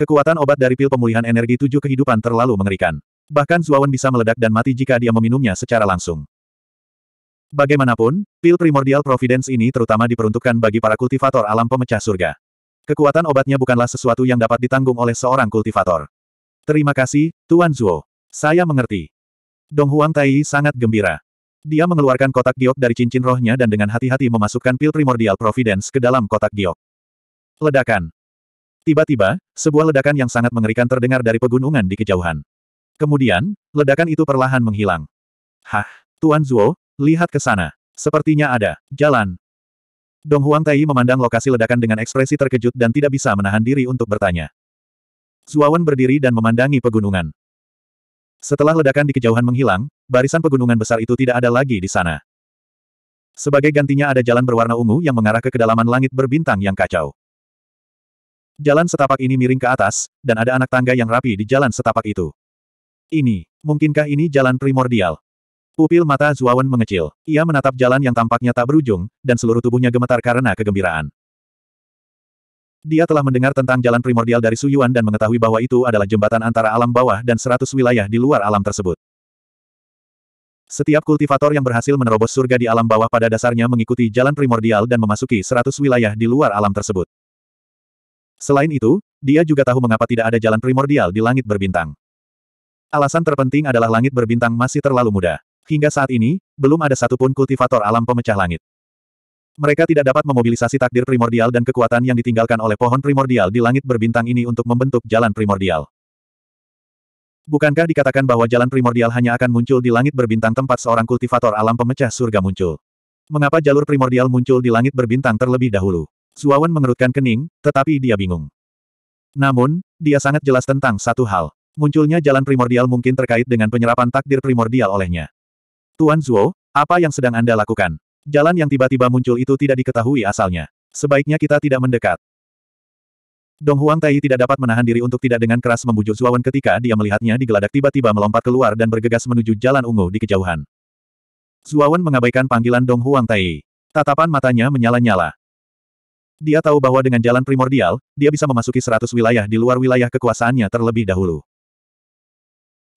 S1: Kekuatan obat dari pil pemulihan energi tujuh kehidupan terlalu mengerikan. Bahkan Zuawan bisa meledak dan mati jika dia meminumnya secara langsung. Bagaimanapun, pil primordial Providence ini terutama diperuntukkan bagi para kultivator alam pemecah surga. Kekuatan obatnya bukanlah sesuatu yang dapat ditanggung oleh seorang kultivator. Terima kasih, Tuan Zuo. Saya mengerti. Dong Huang Tai sangat gembira. Dia mengeluarkan kotak giok dari cincin rohnya dan dengan hati-hati memasukkan pil primordial Providence ke dalam kotak giok. Ledakan. Tiba-tiba, sebuah ledakan yang sangat mengerikan terdengar dari pegunungan di kejauhan. Kemudian, ledakan itu perlahan menghilang. Hah, Tuan Zuo, lihat ke sana. Sepertinya ada, jalan. Dong Huang Tai memandang lokasi ledakan dengan ekspresi terkejut dan tidak bisa menahan diri untuk bertanya. Zuawan berdiri dan memandangi pegunungan. Setelah ledakan di kejauhan menghilang, barisan pegunungan besar itu tidak ada lagi di sana. Sebagai gantinya ada jalan berwarna ungu yang mengarah ke kedalaman langit berbintang yang kacau. Jalan setapak ini miring ke atas, dan ada anak tangga yang rapi di jalan setapak itu. Ini, mungkinkah ini jalan primordial? Pupil mata Zuawan mengecil. Ia menatap jalan yang tampaknya tak berujung, dan seluruh tubuhnya gemetar karena kegembiraan. Dia telah mendengar tentang jalan primordial dari Suyuan dan mengetahui bahwa itu adalah jembatan antara alam bawah dan seratus wilayah di luar alam tersebut. Setiap kultivator yang berhasil menerobos surga di alam bawah pada dasarnya mengikuti jalan primordial dan memasuki seratus wilayah di luar alam tersebut. Selain itu, dia juga tahu mengapa tidak ada jalan primordial di langit berbintang. Alasan terpenting adalah langit berbintang masih terlalu muda. Hingga saat ini, belum ada satupun kultivator alam pemecah langit. Mereka tidak dapat memobilisasi takdir primordial dan kekuatan yang ditinggalkan oleh pohon primordial di langit berbintang ini untuk membentuk jalan primordial. Bukankah dikatakan bahwa jalan primordial hanya akan muncul di langit berbintang tempat seorang kultivator alam pemecah surga muncul? Mengapa jalur primordial muncul di langit berbintang terlebih dahulu? Suawan mengerutkan kening, tetapi dia bingung. Namun, dia sangat jelas tentang satu hal. Munculnya jalan primordial mungkin terkait dengan penyerapan takdir primordial olehnya. Tuan Zuo, apa yang sedang Anda lakukan? Jalan yang tiba-tiba muncul itu tidak diketahui asalnya. Sebaiknya kita tidak mendekat. Dong Huang Tai tidak dapat menahan diri untuk tidak dengan keras membujuk Wen ketika dia melihatnya di geladak tiba-tiba melompat keluar dan bergegas menuju jalan ungu di kejauhan. Wen mengabaikan panggilan Dong Huang Tai. Tatapan matanya menyala-nyala. Dia tahu bahwa dengan jalan primordial, dia bisa memasuki seratus wilayah di luar wilayah kekuasaannya terlebih dahulu.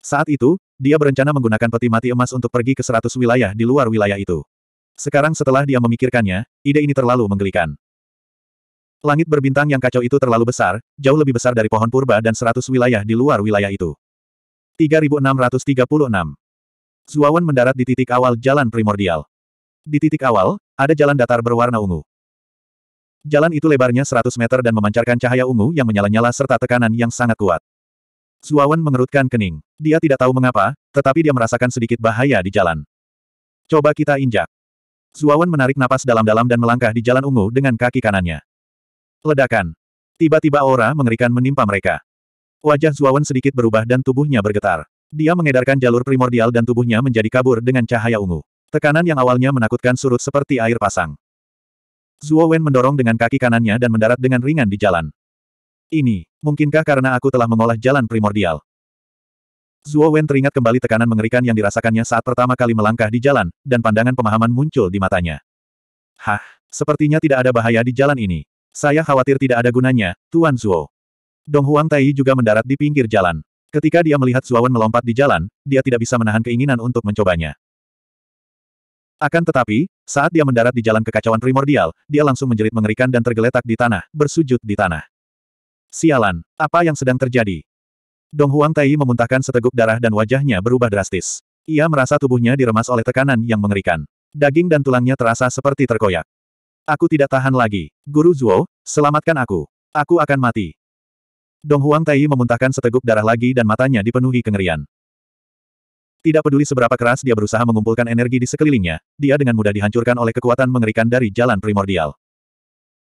S1: Saat itu, dia berencana menggunakan peti mati emas untuk pergi ke seratus wilayah di luar wilayah itu. Sekarang setelah dia memikirkannya, ide ini terlalu menggelikan. Langit berbintang yang kacau itu terlalu besar, jauh lebih besar dari pohon purba dan seratus wilayah di luar wilayah itu. 3636 Zuawan mendarat di titik awal jalan primordial. Di titik awal, ada jalan datar berwarna ungu. Jalan itu lebarnya 100 meter dan memancarkan cahaya ungu yang menyala-nyala serta tekanan yang sangat kuat. Zuawan mengerutkan kening. Dia tidak tahu mengapa, tetapi dia merasakan sedikit bahaya di jalan. Coba kita injak. Zuawan menarik napas dalam-dalam dan melangkah di jalan ungu dengan kaki kanannya. Ledakan. Tiba-tiba aura mengerikan menimpa mereka. Wajah Zuawan sedikit berubah dan tubuhnya bergetar. Dia mengedarkan jalur primordial dan tubuhnya menjadi kabur dengan cahaya ungu. Tekanan yang awalnya menakutkan surut seperti air pasang. Zuo mendorong dengan kaki kanannya dan mendarat dengan ringan di jalan. Ini, mungkinkah karena aku telah mengolah jalan primordial? Zuo Wen teringat kembali tekanan mengerikan yang dirasakannya saat pertama kali melangkah di jalan, dan pandangan pemahaman muncul di matanya. Hah, sepertinya tidak ada bahaya di jalan ini. Saya khawatir tidak ada gunanya, Tuan Zuo. Dong Huang Tai juga mendarat di pinggir jalan. Ketika dia melihat Wen melompat di jalan, dia tidak bisa menahan keinginan untuk mencobanya. Akan tetapi, saat dia mendarat di jalan kekacauan primordial, dia langsung menjerit mengerikan dan tergeletak di tanah, bersujud di tanah. Sialan, apa yang sedang terjadi? Dong Huang Tai memuntahkan seteguk darah dan wajahnya berubah drastis. Ia merasa tubuhnya diremas oleh tekanan yang mengerikan. Daging dan tulangnya terasa seperti terkoyak. Aku tidak tahan lagi. Guru Zuo, selamatkan aku. Aku akan mati. Dong Huang Tai memuntahkan seteguk darah lagi dan matanya dipenuhi kengerian. Tidak peduli seberapa keras dia berusaha mengumpulkan energi di sekelilingnya, dia dengan mudah dihancurkan oleh kekuatan mengerikan dari jalan primordial.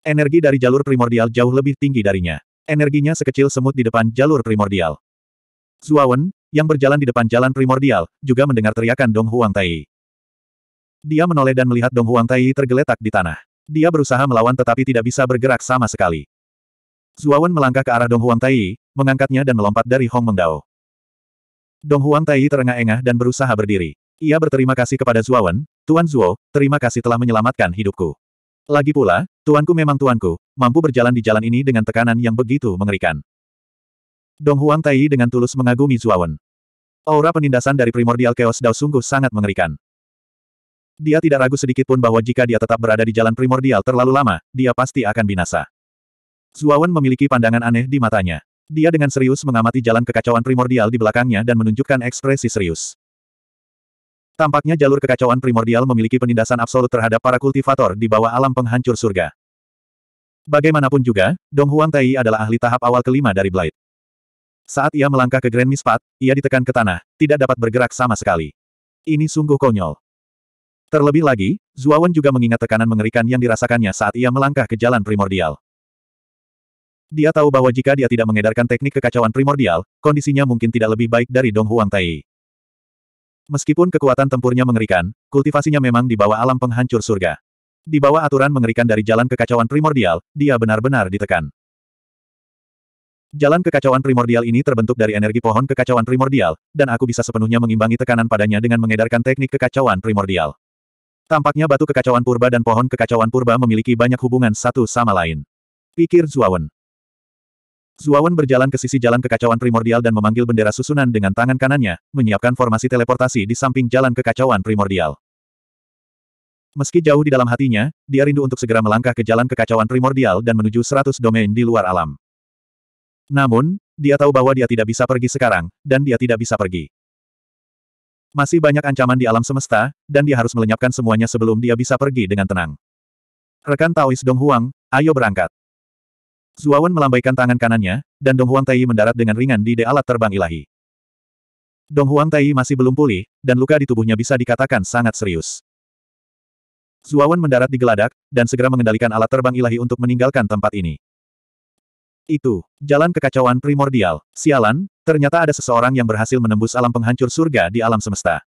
S1: Energi dari jalur primordial jauh lebih tinggi darinya. Energinya sekecil semut di depan jalur primordial. Zuawan, yang berjalan di depan jalan primordial, juga mendengar teriakan Dong Huang Tai. Dia menoleh dan melihat Dong Huang Tai tergeletak di tanah. Dia berusaha melawan tetapi tidak bisa bergerak sama sekali. Zuawan melangkah ke arah Dong Huang Tai, mengangkatnya dan melompat dari Hong Mengdao. Dong Huang Tai terengah-engah dan berusaha berdiri. Ia berterima kasih kepada Zuawan, Tuan Zuo, terima kasih telah menyelamatkan hidupku. Lagi pula, tuanku memang tuanku, mampu berjalan di jalan ini dengan tekanan yang begitu mengerikan. Dong Huang Tai dengan tulus mengagumi Zuawan. Aura penindasan dari primordial chaos Dao sungguh sangat mengerikan. Dia tidak ragu sedikit pun bahwa jika dia tetap berada di jalan primordial terlalu lama, dia pasti akan binasa. Zuawan memiliki pandangan aneh di matanya. Dia dengan serius mengamati jalan kekacauan primordial di belakangnya dan menunjukkan ekspresi serius. Tampaknya jalur kekacauan primordial memiliki penindasan absolut terhadap para kultivator di bawah alam penghancur surga. Bagaimanapun juga, Dong Huang Tai adalah ahli tahap awal kelima dari Blight. Saat ia melangkah ke Grand Mispat, ia ditekan ke tanah, tidak dapat bergerak sama sekali. Ini sungguh konyol. Terlebih lagi, Zuawan juga mengingat tekanan mengerikan yang dirasakannya saat ia melangkah ke jalan primordial. Dia tahu bahwa jika dia tidak mengedarkan teknik kekacauan primordial, kondisinya mungkin tidak lebih baik dari Dong Huang Tai. Meskipun kekuatan tempurnya mengerikan, kultivasinya memang di bawah alam penghancur surga. Di bawah aturan mengerikan dari jalan kekacauan primordial, dia benar-benar ditekan. Jalan kekacauan primordial ini terbentuk dari energi pohon kekacauan primordial, dan aku bisa sepenuhnya mengimbangi tekanan padanya dengan mengedarkan teknik kekacauan primordial. Tampaknya batu kekacauan purba dan pohon kekacauan purba memiliki banyak hubungan satu sama lain. Pikir Zuawan. Zuawan berjalan ke sisi jalan kekacauan primordial dan memanggil bendera susunan dengan tangan kanannya, menyiapkan formasi teleportasi di samping jalan kekacauan primordial. Meski jauh di dalam hatinya, dia rindu untuk segera melangkah ke jalan kekacauan primordial dan menuju seratus domain di luar alam. Namun, dia tahu bahwa dia tidak bisa pergi sekarang, dan dia tidak bisa pergi. Masih banyak ancaman di alam semesta, dan dia harus melenyapkan semuanya sebelum dia bisa pergi dengan tenang. Rekan Taois Dong Huang, ayo berangkat. Zuawan melambaikan tangan kanannya, dan Dong Huang Tai mendarat dengan ringan di alat terbang ilahi. Dong Huang Tai masih belum pulih, dan luka di tubuhnya bisa dikatakan sangat serius. Zuawan mendarat di geladak, dan segera mengendalikan alat terbang ilahi untuk meninggalkan tempat ini. Itu, jalan kekacauan primordial. Sialan, ternyata ada seseorang yang berhasil menembus alam penghancur surga di alam semesta.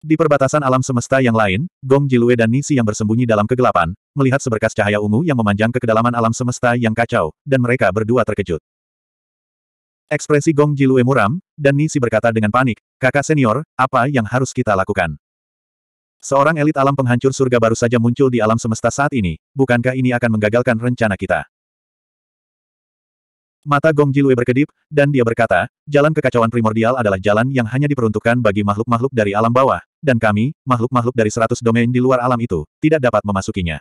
S1: Di perbatasan alam semesta yang lain, Gong Jilue dan Nisi yang bersembunyi dalam kegelapan, melihat seberkas cahaya ungu yang memanjang ke kedalaman alam semesta yang kacau, dan mereka berdua terkejut. Ekspresi Gong Jilue muram, dan Nisi berkata dengan panik, kakak senior, apa yang harus kita lakukan? Seorang elit alam penghancur surga baru saja muncul di alam semesta saat ini, bukankah ini akan menggagalkan rencana kita? Mata Gong Jilue berkedip, dan dia berkata, jalan kekacauan primordial adalah jalan yang hanya diperuntukkan bagi makhluk-makhluk dari alam bawah, dan kami, makhluk-makhluk dari seratus domain di luar alam itu, tidak dapat memasukinya.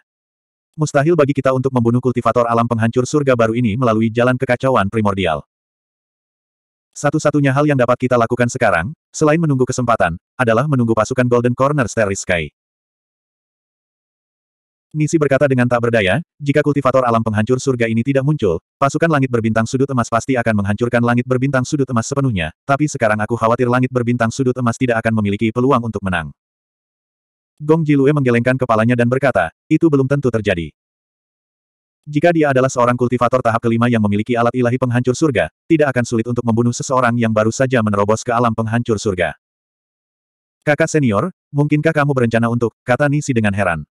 S1: Mustahil bagi kita untuk membunuh kultivator alam penghancur surga baru ini melalui jalan kekacauan primordial. Satu-satunya hal yang dapat kita lakukan sekarang, selain menunggu kesempatan, adalah menunggu pasukan Golden Corner Sterry Sky. Nisi berkata dengan tak berdaya, jika kultivator alam penghancur surga ini tidak muncul, pasukan langit berbintang sudut emas pasti akan menghancurkan langit berbintang sudut emas sepenuhnya, tapi sekarang aku khawatir langit berbintang sudut emas tidak akan memiliki peluang untuk menang. Gong Jilue menggelengkan kepalanya dan berkata, itu belum tentu terjadi. Jika dia adalah seorang kultivator tahap kelima yang memiliki alat ilahi penghancur surga, tidak akan sulit untuk membunuh seseorang yang baru saja menerobos ke alam penghancur surga. Kakak senior, mungkinkah kamu berencana untuk, kata Nisi dengan heran.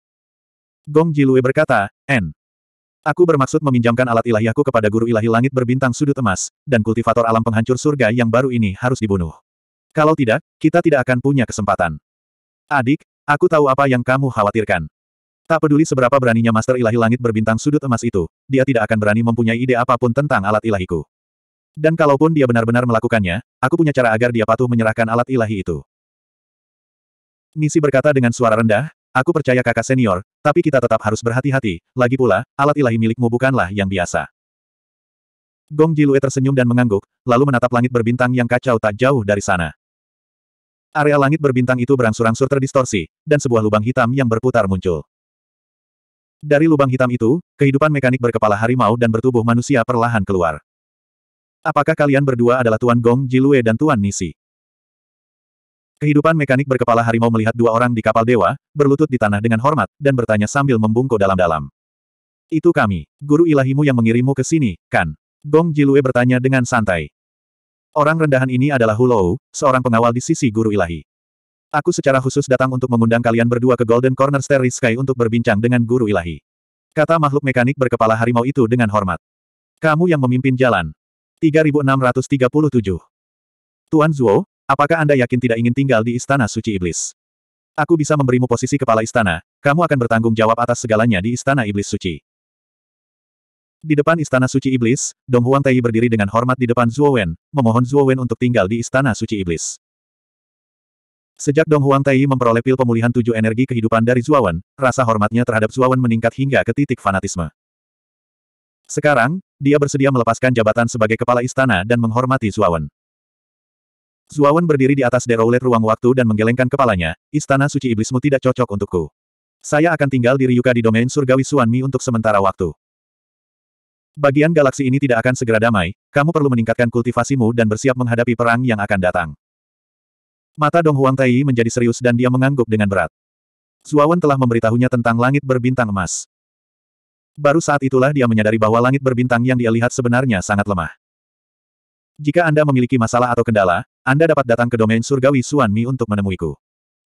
S1: Gong Jilue berkata, N. Aku bermaksud meminjamkan alat ilahiyahku kepada guru ilahi langit berbintang sudut emas, dan kultivator alam penghancur surga yang baru ini harus dibunuh. Kalau tidak, kita tidak akan punya kesempatan. Adik, aku tahu apa yang kamu khawatirkan. Tak peduli seberapa beraninya Master Ilahi Langit berbintang sudut emas itu, dia tidak akan berani mempunyai ide apapun tentang alat ilahiku. Dan kalaupun dia benar-benar melakukannya, aku punya cara agar dia patuh menyerahkan alat ilahi itu. Nisi berkata dengan suara rendah, Aku percaya kakak senior, tapi kita tetap harus berhati-hati, lagi pula, alat ilahi milikmu bukanlah yang biasa. Gong Jilue tersenyum dan mengangguk, lalu menatap langit berbintang yang kacau tak jauh dari sana. Area langit berbintang itu berangsur-angsur terdistorsi, dan sebuah lubang hitam yang berputar muncul. Dari lubang hitam itu, kehidupan mekanik berkepala harimau dan bertubuh manusia perlahan keluar. Apakah kalian berdua adalah Tuan Gong Jilue dan Tuan Nisi? Kehidupan mekanik berkepala harimau melihat dua orang di kapal dewa, berlutut di tanah dengan hormat, dan bertanya sambil membungkuk dalam-dalam. Itu kami, guru ilahimu yang mengirimu ke sini, kan? Gong Jilue bertanya dengan santai. Orang rendahan ini adalah Hulou, seorang pengawal di sisi guru ilahi. Aku secara khusus datang untuk mengundang kalian berdua ke Golden Corner Starry Sky untuk berbincang dengan guru ilahi. Kata makhluk mekanik berkepala harimau itu dengan hormat. Kamu yang memimpin jalan. 3637. Tuan Zuo, Apakah Anda yakin tidak ingin tinggal di Istana Suci Iblis? Aku bisa memberimu posisi kepala istana, kamu akan bertanggung jawab atas segalanya di Istana Iblis Suci. Di depan Istana Suci Iblis, Dong Huang Tai berdiri dengan hormat di depan Zhuo Wen, memohon Zhuo Wen untuk tinggal di Istana Suci Iblis. Sejak Dong Huang Tai memperoleh pil pemulihan tujuh energi kehidupan dari Zhuo Wen, rasa hormatnya terhadap Zhuo Wen meningkat hingga ke titik fanatisme. Sekarang, dia bersedia melepaskan jabatan sebagai kepala istana dan menghormati Zhuo Wen. Zuawan berdiri di atas deroulet ruang waktu dan menggelengkan kepalanya, istana suci iblismu tidak cocok untukku. Saya akan tinggal di Ryuka di domain surgawi Suanmi untuk sementara waktu. Bagian galaksi ini tidak akan segera damai, kamu perlu meningkatkan kultivasimu dan bersiap menghadapi perang yang akan datang. Mata Dong Huang Tai menjadi serius dan dia mengangguk dengan berat. Zuawan telah memberitahunya tentang langit berbintang emas. Baru saat itulah dia menyadari bahwa langit berbintang yang dia lihat sebenarnya sangat lemah. Jika Anda memiliki masalah atau kendala, Anda dapat datang ke domain surgawi Suanmi untuk menemuiku.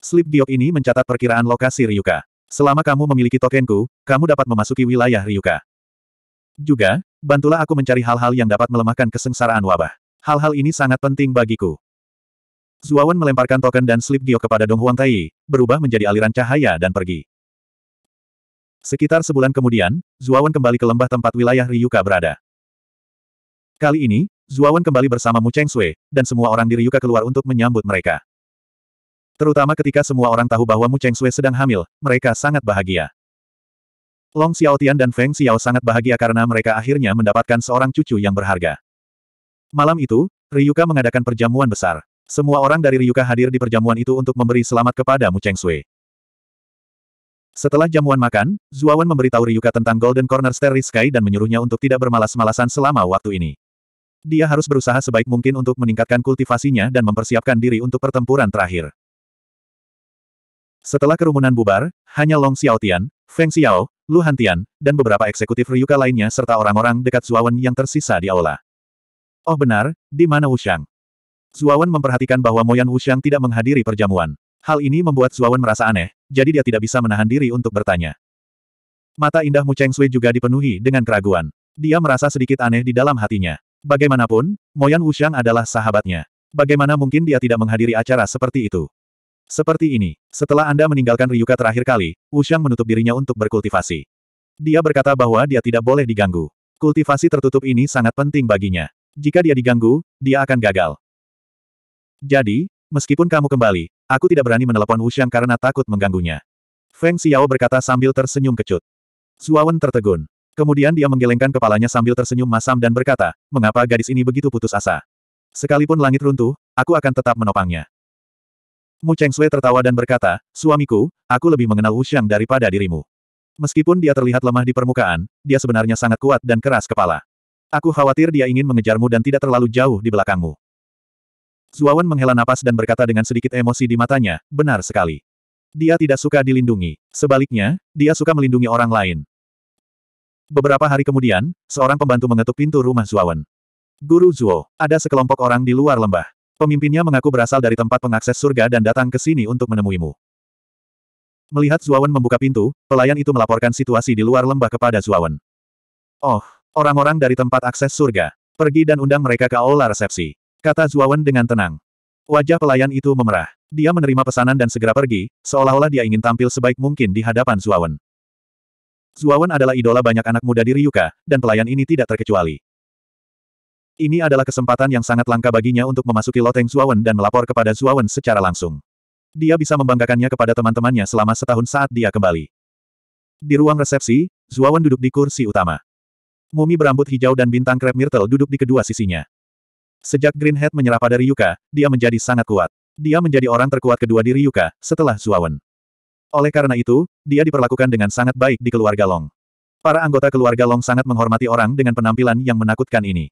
S1: Slip diok ini mencatat perkiraan lokasi Ryuka. Selama kamu memiliki tokenku, kamu dapat memasuki wilayah Ryuka. Juga, bantulah aku mencari hal-hal yang dapat melemahkan kesengsaraan wabah. Hal-hal ini sangat penting bagiku. Zuawan melemparkan token dan slip diok kepada Dong Huang Tai, berubah menjadi aliran cahaya dan pergi. Sekitar sebulan kemudian, Zuawan kembali ke lembah tempat wilayah Ryuka berada. Kali ini, Zuawan kembali bersama Mu Cheng Sui, dan semua orang di Ryuka keluar untuk menyambut mereka. Terutama ketika semua orang tahu bahwa Mu Cheng Sui sedang hamil, mereka sangat bahagia. Long Xiao Tian dan Feng Xiao sangat bahagia karena mereka akhirnya mendapatkan seorang cucu yang berharga. Malam itu, Ryuka mengadakan perjamuan besar. Semua orang dari Ryuka hadir di perjamuan itu untuk memberi selamat kepada Mu Cheng Sui. Setelah jamuan makan, Zuawan memberitahu Ryuka tentang Golden Corner Starry Sky dan menyuruhnya untuk tidak bermalas-malasan selama waktu ini. Dia harus berusaha sebaik mungkin untuk meningkatkan kultivasinya dan mempersiapkan diri untuk pertempuran terakhir. Setelah kerumunan bubar, hanya Long Xiaotian, Feng Xiao, Lu Hantian, dan beberapa eksekutif Ryuka lainnya serta orang-orang dekat Zuawan yang tersisa di aula. Oh benar, di mana Wushang? Zuawan memperhatikan bahwa Moyan Wushang tidak menghadiri perjamuan. Hal ini membuat Zuawan merasa aneh, jadi dia tidak bisa menahan diri untuk bertanya. Mata indah Mu Cheng Sui juga dipenuhi dengan keraguan. Dia merasa sedikit aneh di dalam hatinya. Bagaimanapun, Moyan Wuxiang adalah sahabatnya. Bagaimana mungkin dia tidak menghadiri acara seperti itu? Seperti ini, setelah Anda meninggalkan Ryuka terakhir kali, Wuxiang menutup dirinya untuk berkultivasi. Dia berkata bahwa dia tidak boleh diganggu. Kultivasi tertutup ini sangat penting baginya. Jika dia diganggu, dia akan gagal. Jadi, meskipun kamu kembali, aku tidak berani menelepon Wuxiang karena takut mengganggunya. Feng Xiao berkata sambil tersenyum kecut. Zuawan tertegun. Kemudian dia menggelengkan kepalanya sambil tersenyum masam dan berkata, mengapa gadis ini begitu putus asa? Sekalipun langit runtuh, aku akan tetap menopangnya. Mu Cheng Sui tertawa dan berkata, suamiku, aku lebih mengenal Wu Xiang daripada dirimu. Meskipun dia terlihat lemah di permukaan, dia sebenarnya sangat kuat dan keras kepala. Aku khawatir dia ingin mengejarmu dan tidak terlalu jauh di belakangmu. Zuawan menghela napas dan berkata dengan sedikit emosi di matanya, benar sekali. Dia tidak suka dilindungi. Sebaliknya, dia suka melindungi orang lain. Beberapa hari kemudian, seorang pembantu mengetuk pintu rumah Zuawan. Guru Zuo, ada sekelompok orang di luar lembah. Pemimpinnya mengaku berasal dari tempat pengakses surga dan datang ke sini untuk menemuimu. Melihat Zuawan membuka pintu, pelayan itu melaporkan situasi di luar lembah kepada Zuawan. Oh, orang-orang dari tempat akses surga. Pergi dan undang mereka ke aula resepsi. Kata Zuawan dengan tenang. Wajah pelayan itu memerah. Dia menerima pesanan dan segera pergi, seolah-olah dia ingin tampil sebaik mungkin di hadapan Zuawan. Zuawan adalah idola banyak anak muda di Ryuka, dan pelayan ini tidak terkecuali. Ini adalah kesempatan yang sangat langka baginya untuk memasuki loteng Zuawan dan melapor kepada Zuawan secara langsung. Dia bisa membanggakannya kepada teman-temannya selama setahun saat dia kembali. Di ruang resepsi, Zuawan duduk di kursi utama. Mumi berambut hijau dan bintang krep Myrtle duduk di kedua sisinya. Sejak Greenhead menyerah pada Ryuka, dia menjadi sangat kuat. Dia menjadi orang terkuat kedua di Ryuka, setelah Zuawan. Oleh karena itu, dia diperlakukan dengan sangat baik di keluarga Long. Para anggota keluarga Long sangat menghormati orang dengan penampilan yang menakutkan ini.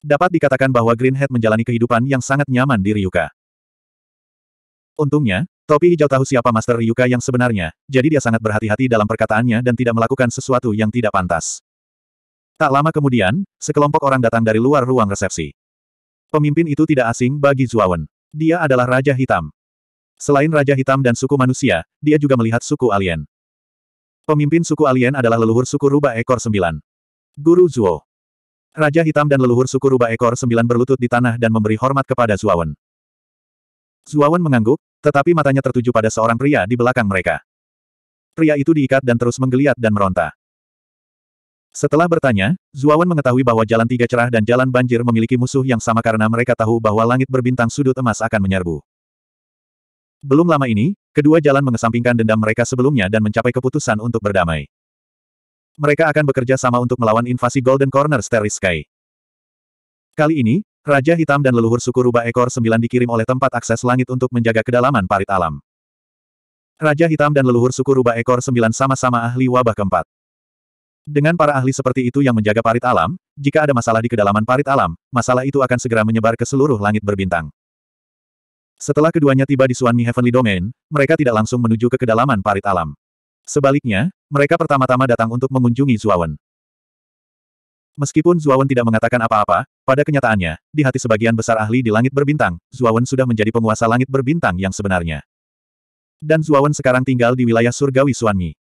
S1: Dapat dikatakan bahwa Greenhead menjalani kehidupan yang sangat nyaman di Ryuka. Untungnya, topi hijau tahu siapa Master Ryuka yang sebenarnya, jadi dia sangat berhati-hati dalam perkataannya dan tidak melakukan sesuatu yang tidak pantas. Tak lama kemudian, sekelompok orang datang dari luar ruang resepsi. Pemimpin itu tidak asing bagi Zuawan. Dia adalah Raja Hitam. Selain Raja Hitam dan suku manusia, dia juga melihat suku alien. Pemimpin suku alien adalah leluhur suku rubah Ekor Sembilan. Guru Zuo. Raja Hitam dan leluhur suku rubah Ekor Sembilan berlutut di tanah dan memberi hormat kepada Zuawan. Zuawan mengangguk, tetapi matanya tertuju pada seorang pria di belakang mereka. Pria itu diikat dan terus menggeliat dan meronta. Setelah bertanya, Zuawan mengetahui bahwa Jalan Tiga Cerah dan Jalan Banjir memiliki musuh yang sama karena mereka tahu bahwa langit berbintang sudut emas akan menyerbu. Belum lama ini, kedua jalan mengesampingkan dendam mereka sebelumnya dan mencapai keputusan untuk berdamai. Mereka akan bekerja sama untuk melawan invasi Golden Corner Starry Sky. Kali ini, Raja Hitam dan leluhur suku rubah ekor sembilan dikirim oleh tempat akses langit untuk menjaga kedalaman parit alam. Raja Hitam dan leluhur suku rubah ekor sembilan sama-sama ahli wabah keempat. Dengan para ahli seperti itu yang menjaga parit alam, jika ada masalah di kedalaman parit alam, masalah itu akan segera menyebar ke seluruh langit berbintang. Setelah keduanya tiba di Suanmi Heavenly Domain, mereka tidak langsung menuju ke kedalaman parit alam. Sebaliknya, mereka pertama-tama datang untuk mengunjungi Zuawan. Meskipun Zuawan tidak mengatakan apa-apa, pada kenyataannya, di hati sebagian besar ahli di langit berbintang, Zuawan sudah menjadi penguasa langit berbintang yang sebenarnya. Dan Zuawan sekarang tinggal di wilayah surgawi Suanmi.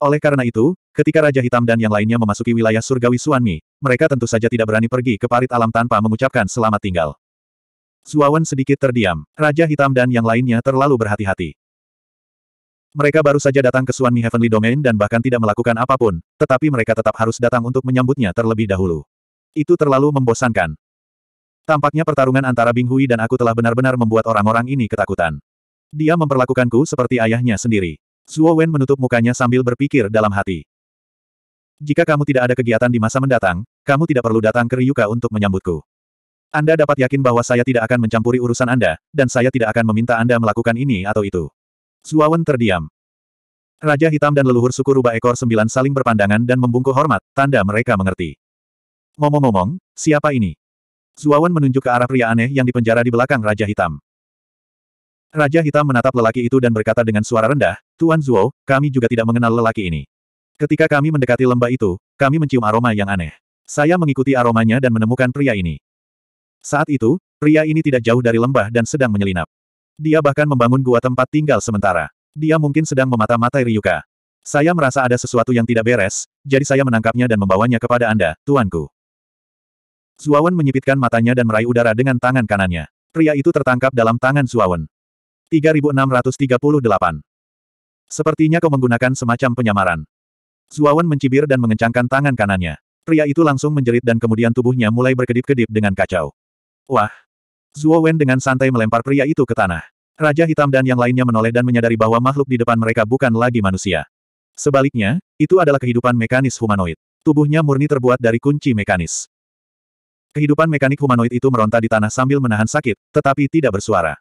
S1: Oleh karena itu, ketika Raja Hitam dan yang lainnya memasuki wilayah surgawi Suanmi, mereka tentu saja tidak berani pergi ke parit alam tanpa mengucapkan selamat tinggal. Suawan sedikit terdiam. Raja Hitam dan yang lainnya terlalu berhati-hati. Mereka baru saja datang ke Mi Heavenly Domain dan bahkan tidak melakukan apapun, tetapi mereka tetap harus datang untuk menyambutnya terlebih dahulu. Itu terlalu membosankan. Tampaknya pertarungan antara Bing Hui dan aku telah benar-benar membuat orang-orang ini ketakutan. Dia memperlakukanku seperti ayahnya sendiri. Zuo Wen menutup mukanya sambil berpikir dalam hati. Jika kamu tidak ada kegiatan di masa mendatang, kamu tidak perlu datang ke Ryuka untuk menyambutku. Anda dapat yakin bahwa saya tidak akan mencampuri urusan Anda, dan saya tidak akan meminta Anda melakukan ini atau itu. Zuawan terdiam. Raja Hitam dan leluhur suku rubah ekor sembilan saling berpandangan dan membungkuk hormat, tanda mereka mengerti. Ngomong-ngomong, siapa ini? Zuawan menunjuk ke arah pria aneh yang dipenjara di belakang Raja Hitam. Raja Hitam menatap lelaki itu dan berkata dengan suara rendah, Tuan Zuo, kami juga tidak mengenal lelaki ini. Ketika kami mendekati lembah itu, kami mencium aroma yang aneh. Saya mengikuti aromanya dan menemukan pria ini. Saat itu, pria ini tidak jauh dari lembah dan sedang menyelinap. Dia bahkan membangun gua tempat tinggal sementara. Dia mungkin sedang memata-matai Ryuka. Saya merasa ada sesuatu yang tidak beres, jadi saya menangkapnya dan membawanya kepada Anda, tuanku. Zuawan menyipitkan matanya dan meraih udara dengan tangan kanannya. Pria itu tertangkap dalam tangan Zuawan. 3638. Sepertinya kau menggunakan semacam penyamaran. Zuawan mencibir dan mengencangkan tangan kanannya. Pria itu langsung menjerit dan kemudian tubuhnya mulai berkedip-kedip dengan kacau. Wah! Zuo Wen dengan santai melempar pria itu ke tanah. Raja Hitam dan yang lainnya menoleh dan menyadari bahwa makhluk di depan mereka bukan lagi manusia. Sebaliknya, itu adalah kehidupan mekanis humanoid. Tubuhnya murni terbuat dari kunci mekanis. Kehidupan mekanik humanoid itu meronta di tanah sambil menahan sakit, tetapi tidak bersuara.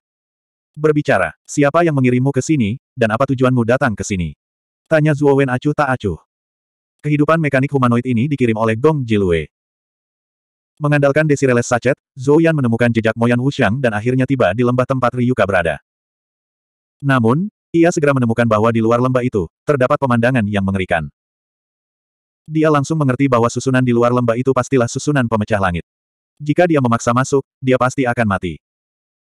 S1: Berbicara, siapa yang mengirimmu ke sini, dan apa tujuanmu datang ke sini? Tanya Zuo Wen acuh tak acuh. Kehidupan mekanik humanoid ini dikirim oleh Gong Jilue. Mengandalkan Desireles Sachet, Zhou Yan menemukan jejak Moyan Wuxiang dan akhirnya tiba di lembah tempat Ryuka berada. Namun, ia segera menemukan bahwa di luar lembah itu, terdapat pemandangan yang mengerikan. Dia langsung mengerti bahwa susunan di luar lembah itu pastilah susunan pemecah langit. Jika dia memaksa masuk, dia pasti akan mati.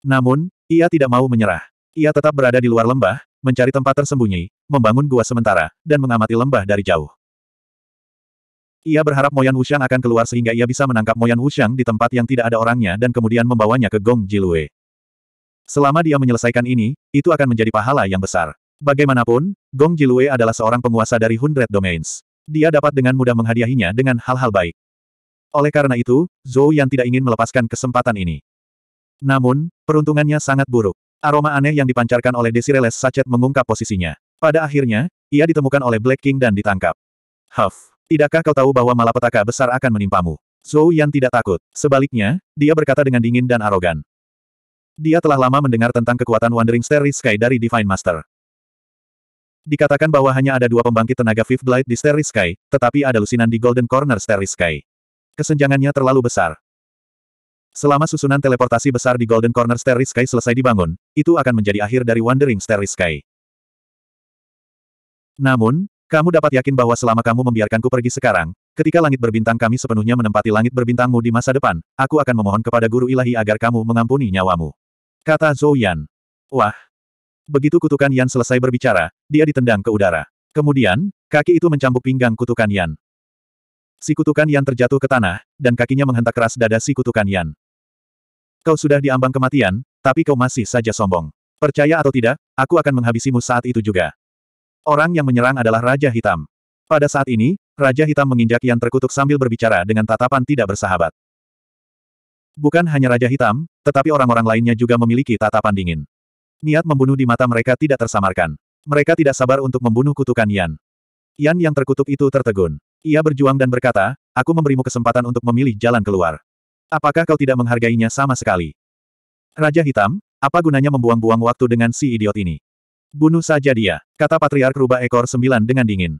S1: Namun, ia tidak mau menyerah. Ia tetap berada di luar lembah, mencari tempat tersembunyi, membangun gua sementara, dan mengamati lembah dari jauh. Ia berharap Moyan Wuxiang akan keluar sehingga ia bisa menangkap Moyan Wuxiang di tempat yang tidak ada orangnya dan kemudian membawanya ke Gong Jilue. Selama dia menyelesaikan ini, itu akan menjadi pahala yang besar. Bagaimanapun, Gong Jilue adalah seorang penguasa dari Hundred Domains. Dia dapat dengan mudah menghadiahinya dengan hal-hal baik. Oleh karena itu, Zhou yang tidak ingin melepaskan kesempatan ini. Namun, peruntungannya sangat buruk. Aroma aneh yang dipancarkan oleh Desireless Sachet mengungkap posisinya. Pada akhirnya, ia ditemukan oleh Black King dan ditangkap. Huff. Tidakkah kau tahu bahwa malapetaka besar akan menimpamu? Zhou Yan tidak takut. Sebaliknya, dia berkata dengan dingin dan arogan. Dia telah lama mendengar tentang kekuatan Wandering Starry Sky dari Divine Master. Dikatakan bahwa hanya ada dua pembangkit tenaga Fifth Blade di Starry Sky, tetapi ada lusinan di Golden Corner Starry Sky. Kesenjangannya terlalu besar. Selama susunan teleportasi besar di Golden Corner Starry Sky selesai dibangun, itu akan menjadi akhir dari Wandering Starry Sky. Namun, kamu dapat yakin bahwa selama kamu membiarkanku pergi sekarang, ketika langit berbintang kami sepenuhnya menempati langit berbintangmu di masa depan, aku akan memohon kepada guru ilahi agar kamu mengampuni nyawamu. Kata Zhou Yan. Wah. Begitu kutukan Yan selesai berbicara, dia ditendang ke udara. Kemudian, kaki itu mencambuk pinggang kutukan Yan. Si kutukan Yan terjatuh ke tanah, dan kakinya menghentak keras dada si kutukan Yan. Kau sudah diambang kematian, tapi kau masih saja sombong. Percaya atau tidak, aku akan menghabisimu saat itu juga. Orang yang menyerang adalah Raja Hitam. Pada saat ini, Raja Hitam menginjak Yan terkutuk sambil berbicara dengan tatapan tidak bersahabat. Bukan hanya Raja Hitam, tetapi orang-orang lainnya juga memiliki tatapan dingin. Niat membunuh di mata mereka tidak tersamarkan. Mereka tidak sabar untuk membunuh kutukan Yan. Yan yang terkutuk itu tertegun. Ia berjuang dan berkata, aku memberimu kesempatan untuk memilih jalan keluar. Apakah kau tidak menghargainya sama sekali? Raja Hitam, apa gunanya membuang-buang waktu dengan si idiot ini? Bunuh saja dia, kata Patriark Rubah Ekor Sembilan dengan dingin.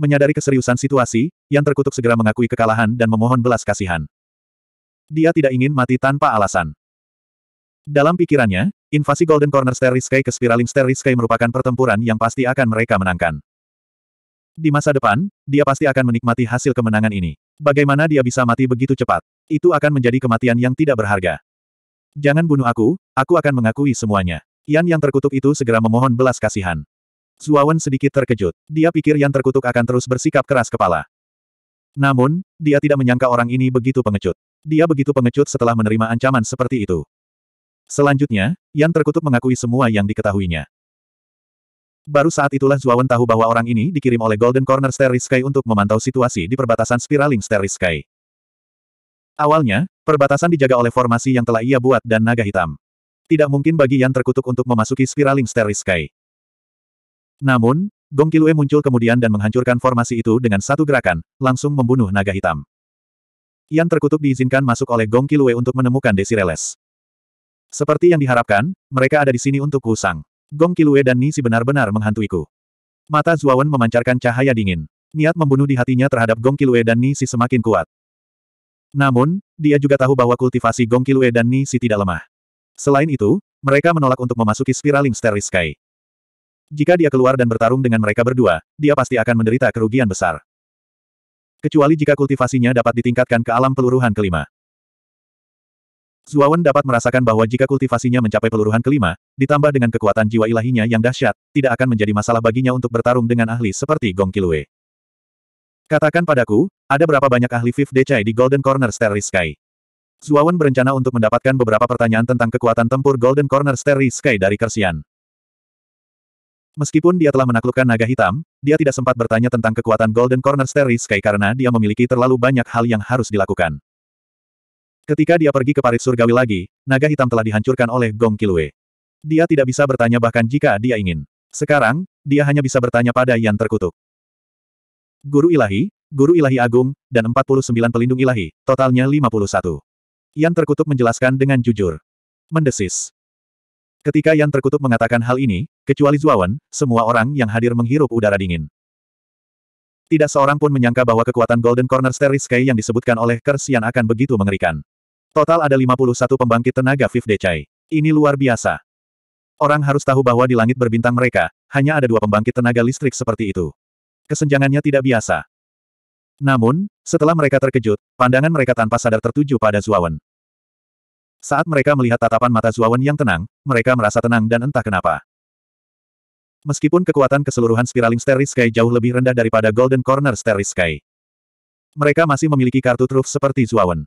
S1: Menyadari keseriusan situasi, yang terkutuk segera mengakui kekalahan dan memohon belas kasihan. Dia tidak ingin mati tanpa alasan. Dalam pikirannya, invasi Golden Corner Stair Sky ke Spiraling Stair Sky merupakan pertempuran yang pasti akan mereka menangkan. Di masa depan, dia pasti akan menikmati hasil kemenangan ini. Bagaimana dia bisa mati begitu cepat? Itu akan menjadi kematian yang tidak berharga. Jangan bunuh aku, aku akan mengakui semuanya. Yan yang terkutuk itu segera memohon belas kasihan. Zuawan sedikit terkejut. Dia pikir yang terkutuk akan terus bersikap keras kepala. Namun, dia tidak menyangka orang ini begitu pengecut. Dia begitu pengecut setelah menerima ancaman seperti itu. Selanjutnya, Yan terkutuk mengakui semua yang diketahuinya. Baru saat itulah Zuawan tahu bahwa orang ini dikirim oleh Golden Corner Starry Sky untuk memantau situasi di perbatasan spiraling Starry Sky. Awalnya, perbatasan dijaga oleh formasi yang telah ia buat dan naga hitam tidak mungkin bagi Yan terkutuk untuk memasuki spiraling Starry Sky. Namun, Gong Kilue muncul kemudian dan menghancurkan formasi itu dengan satu gerakan, langsung membunuh naga hitam. Yan terkutuk diizinkan masuk oleh Gong Kilue untuk menemukan Desireles. Seperti yang diharapkan, mereka ada di sini untuk Kusang. Gong Kilue dan Nisi benar-benar menghantuiku. Mata Zuawan memancarkan cahaya dingin. Niat membunuh di hatinya terhadap Gong Kilue dan Nisi semakin kuat. Namun, dia juga tahu bahwa kultivasi Gong Kilue dan Nisi tidak lemah. Selain itu, mereka menolak untuk memasuki spiraling Starry Sky. Jika dia keluar dan bertarung dengan mereka berdua, dia pasti akan menderita kerugian besar. Kecuali jika kultivasinya dapat ditingkatkan ke alam peluruhan kelima. Zuawan dapat merasakan bahwa jika kultivasinya mencapai peluruhan kelima, ditambah dengan kekuatan jiwa ilahinya yang dahsyat, tidak akan menjadi masalah baginya untuk bertarung dengan ahli seperti Gong Kilue. Katakan padaku, ada berapa banyak ahli Fifth Decay di Golden Corner Starry Sky? Zuawan berencana untuk mendapatkan beberapa pertanyaan tentang kekuatan tempur Golden Corner Starry Sky dari Kersian. Meskipun dia telah menaklukkan naga hitam, dia tidak sempat bertanya tentang kekuatan Golden Corner Starry Sky karena dia memiliki terlalu banyak hal yang harus dilakukan. Ketika dia pergi ke parit surgawi lagi, naga hitam telah dihancurkan oleh Gong Kilue. Dia tidak bisa bertanya bahkan jika dia ingin. Sekarang, dia hanya bisa bertanya pada yang terkutuk. Guru ilahi, Guru Ilahi Agung, dan 49 pelindung ilahi, totalnya 51. Yang terkutuk menjelaskan dengan jujur. Mendesis. Ketika Yang terkutuk mengatakan hal ini, kecuali Zuawan, semua orang yang hadir menghirup udara dingin. Tidak seorang pun menyangka bahwa kekuatan Golden Corner Stair Sky yang disebutkan oleh Kersian akan begitu mengerikan. Total ada 51 pembangkit tenaga Fifth Decai. Ini luar biasa. Orang harus tahu bahwa di langit berbintang mereka, hanya ada dua pembangkit tenaga listrik seperti itu. Kesenjangannya tidak biasa. Namun, setelah mereka terkejut, pandangan mereka tanpa sadar tertuju pada Zuawan. Saat mereka melihat tatapan mata Zuawan yang tenang, mereka merasa tenang dan entah kenapa. Meskipun kekuatan keseluruhan Spiraling Starry Sky jauh lebih rendah daripada Golden Corner Starry Sky. Mereka masih memiliki kartu truf seperti Zuawan.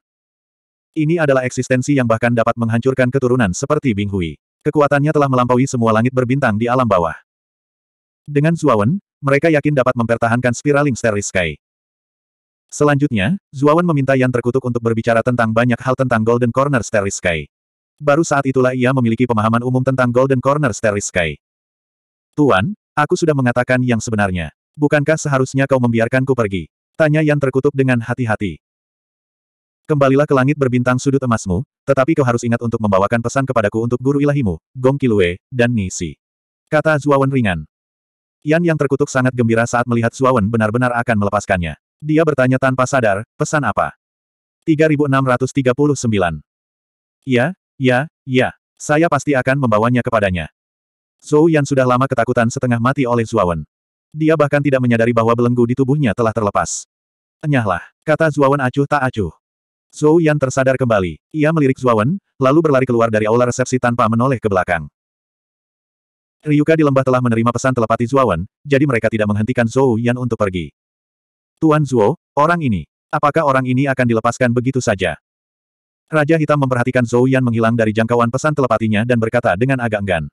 S1: Ini adalah eksistensi yang bahkan dapat menghancurkan keturunan seperti Bing Hui. Kekuatannya telah melampaui semua langit berbintang di alam bawah. Dengan Zuawan, mereka yakin dapat mempertahankan Spiraling Starry Sky. Selanjutnya, Zuawan meminta Yan terkutuk untuk berbicara tentang banyak hal tentang Golden Corner Starry Sky. Baru saat itulah ia memiliki pemahaman umum tentang Golden Corner Starry Sky. Tuan, aku sudah mengatakan yang sebenarnya. Bukankah seharusnya kau membiarkanku pergi? Tanya Yan terkutuk dengan hati-hati. Kembalilah ke langit berbintang sudut emasmu, tetapi kau harus ingat untuk membawakan pesan kepadaku untuk guru ilahimu, Gong Kilue, dan Nisi. Kata Zuawan ringan. Yan yang terkutuk sangat gembira saat melihat Zuawan benar-benar akan melepaskannya. Dia bertanya tanpa sadar, pesan apa? 3639. Ya, ya, ya. Saya pasti akan membawanya kepadanya. Zhou Yan sudah lama ketakutan setengah mati oleh Zuawan. Dia bahkan tidak menyadari bahwa belenggu di tubuhnya telah terlepas. Enyahlah, kata Zuawan acuh tak acuh. Zhou Yan tersadar kembali. Ia melirik Zuawan, lalu berlari keluar dari aula resepsi tanpa menoleh ke belakang. Ryuka di lembah telah menerima pesan telepati Zuawan, jadi mereka tidak menghentikan Zhou Yan untuk pergi. Tuan Zuo, orang ini. Apakah orang ini akan dilepaskan begitu saja? Raja Hitam memperhatikan Zhou Yan menghilang dari jangkauan pesan telepatinya dan berkata dengan agak enggan.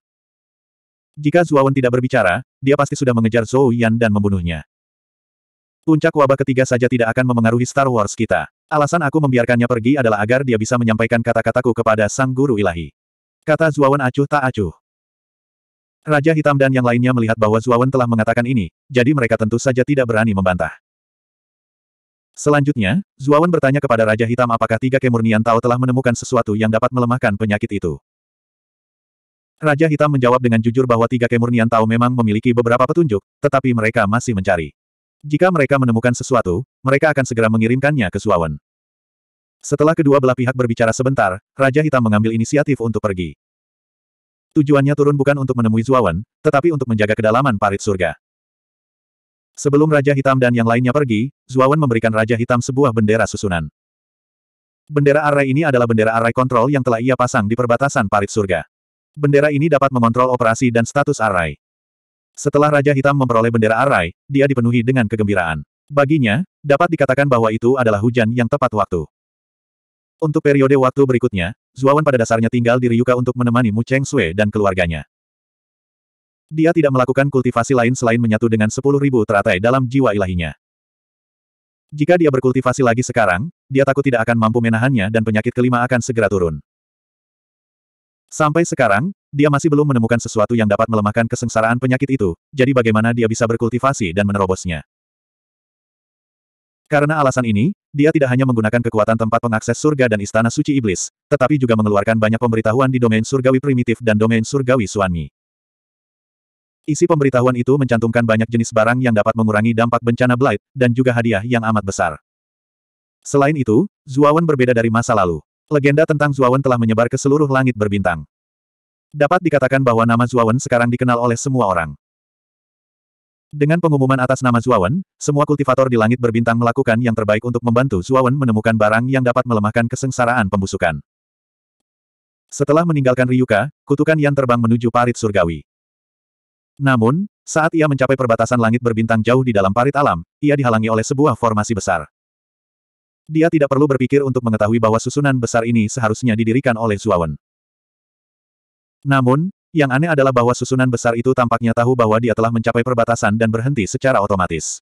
S1: Jika Zuawan tidak berbicara, dia pasti sudah mengejar Zhou Yan dan membunuhnya. Puncak wabah ketiga saja tidak akan memengaruhi Star Wars kita. Alasan aku membiarkannya pergi adalah agar dia bisa menyampaikan kata-kataku kepada Sang Guru Ilahi. Kata Zuawan acuh tak acuh. Raja Hitam dan yang lainnya melihat bahwa Zuawan telah mengatakan ini, jadi mereka tentu saja tidak berani membantah. Selanjutnya, Zuawan bertanya kepada Raja Hitam apakah tiga kemurnian Tao telah menemukan sesuatu yang dapat melemahkan penyakit itu. Raja Hitam menjawab dengan jujur bahwa tiga kemurnian Tao memang memiliki beberapa petunjuk, tetapi mereka masih mencari. Jika mereka menemukan sesuatu, mereka akan segera mengirimkannya ke Zuawan. Setelah kedua belah pihak berbicara sebentar, Raja Hitam mengambil inisiatif untuk pergi. Tujuannya turun bukan untuk menemui Zuawan, tetapi untuk menjaga kedalaman parit surga. Sebelum Raja Hitam dan yang lainnya pergi, Zuawan memberikan Raja Hitam sebuah bendera susunan. Bendera arai ini adalah bendera arai kontrol yang telah ia pasang di perbatasan parit surga. Bendera ini dapat mengontrol operasi dan status arai. Setelah Raja Hitam memperoleh bendera arai, dia dipenuhi dengan kegembiraan. Baginya, dapat dikatakan bahwa itu adalah hujan yang tepat waktu. Untuk periode waktu berikutnya, Zuawan pada dasarnya tinggal di Ryuka untuk menemani Mu Cheng Sui dan keluarganya. Dia tidak melakukan kultivasi lain selain menyatu dengan sepuluh ribu teratai dalam jiwa ilahinya. Jika dia berkultivasi lagi sekarang, dia takut tidak akan mampu menahannya dan penyakit kelima akan segera turun. Sampai sekarang, dia masih belum menemukan sesuatu yang dapat melemahkan kesengsaraan penyakit itu, jadi bagaimana dia bisa berkultivasi dan menerobosnya. Karena alasan ini, dia tidak hanya menggunakan kekuatan tempat pengakses surga dan istana suci iblis, tetapi juga mengeluarkan banyak pemberitahuan di domain surgawi primitif dan domain surgawi suami. Isi pemberitahuan itu mencantumkan banyak jenis barang yang dapat mengurangi dampak bencana Blight, dan juga hadiah yang amat besar. Selain itu, Zuawan berbeda dari masa lalu. Legenda tentang Zuawan telah menyebar ke seluruh langit berbintang. Dapat dikatakan bahwa nama Zuawan sekarang dikenal oleh semua orang. Dengan pengumuman atas nama Zuawan, semua kultivator di langit berbintang melakukan yang terbaik untuk membantu Zuawan menemukan barang yang dapat melemahkan kesengsaraan pembusukan. Setelah meninggalkan Ryuka, kutukan yang terbang menuju parit surgawi. Namun, saat ia mencapai perbatasan langit berbintang jauh di dalam parit alam, ia dihalangi oleh sebuah formasi besar. Dia tidak perlu berpikir untuk mengetahui bahwa susunan besar ini seharusnya didirikan oleh Zuawan. Namun, yang aneh adalah bahwa susunan besar itu tampaknya tahu bahwa dia telah mencapai perbatasan dan berhenti secara otomatis.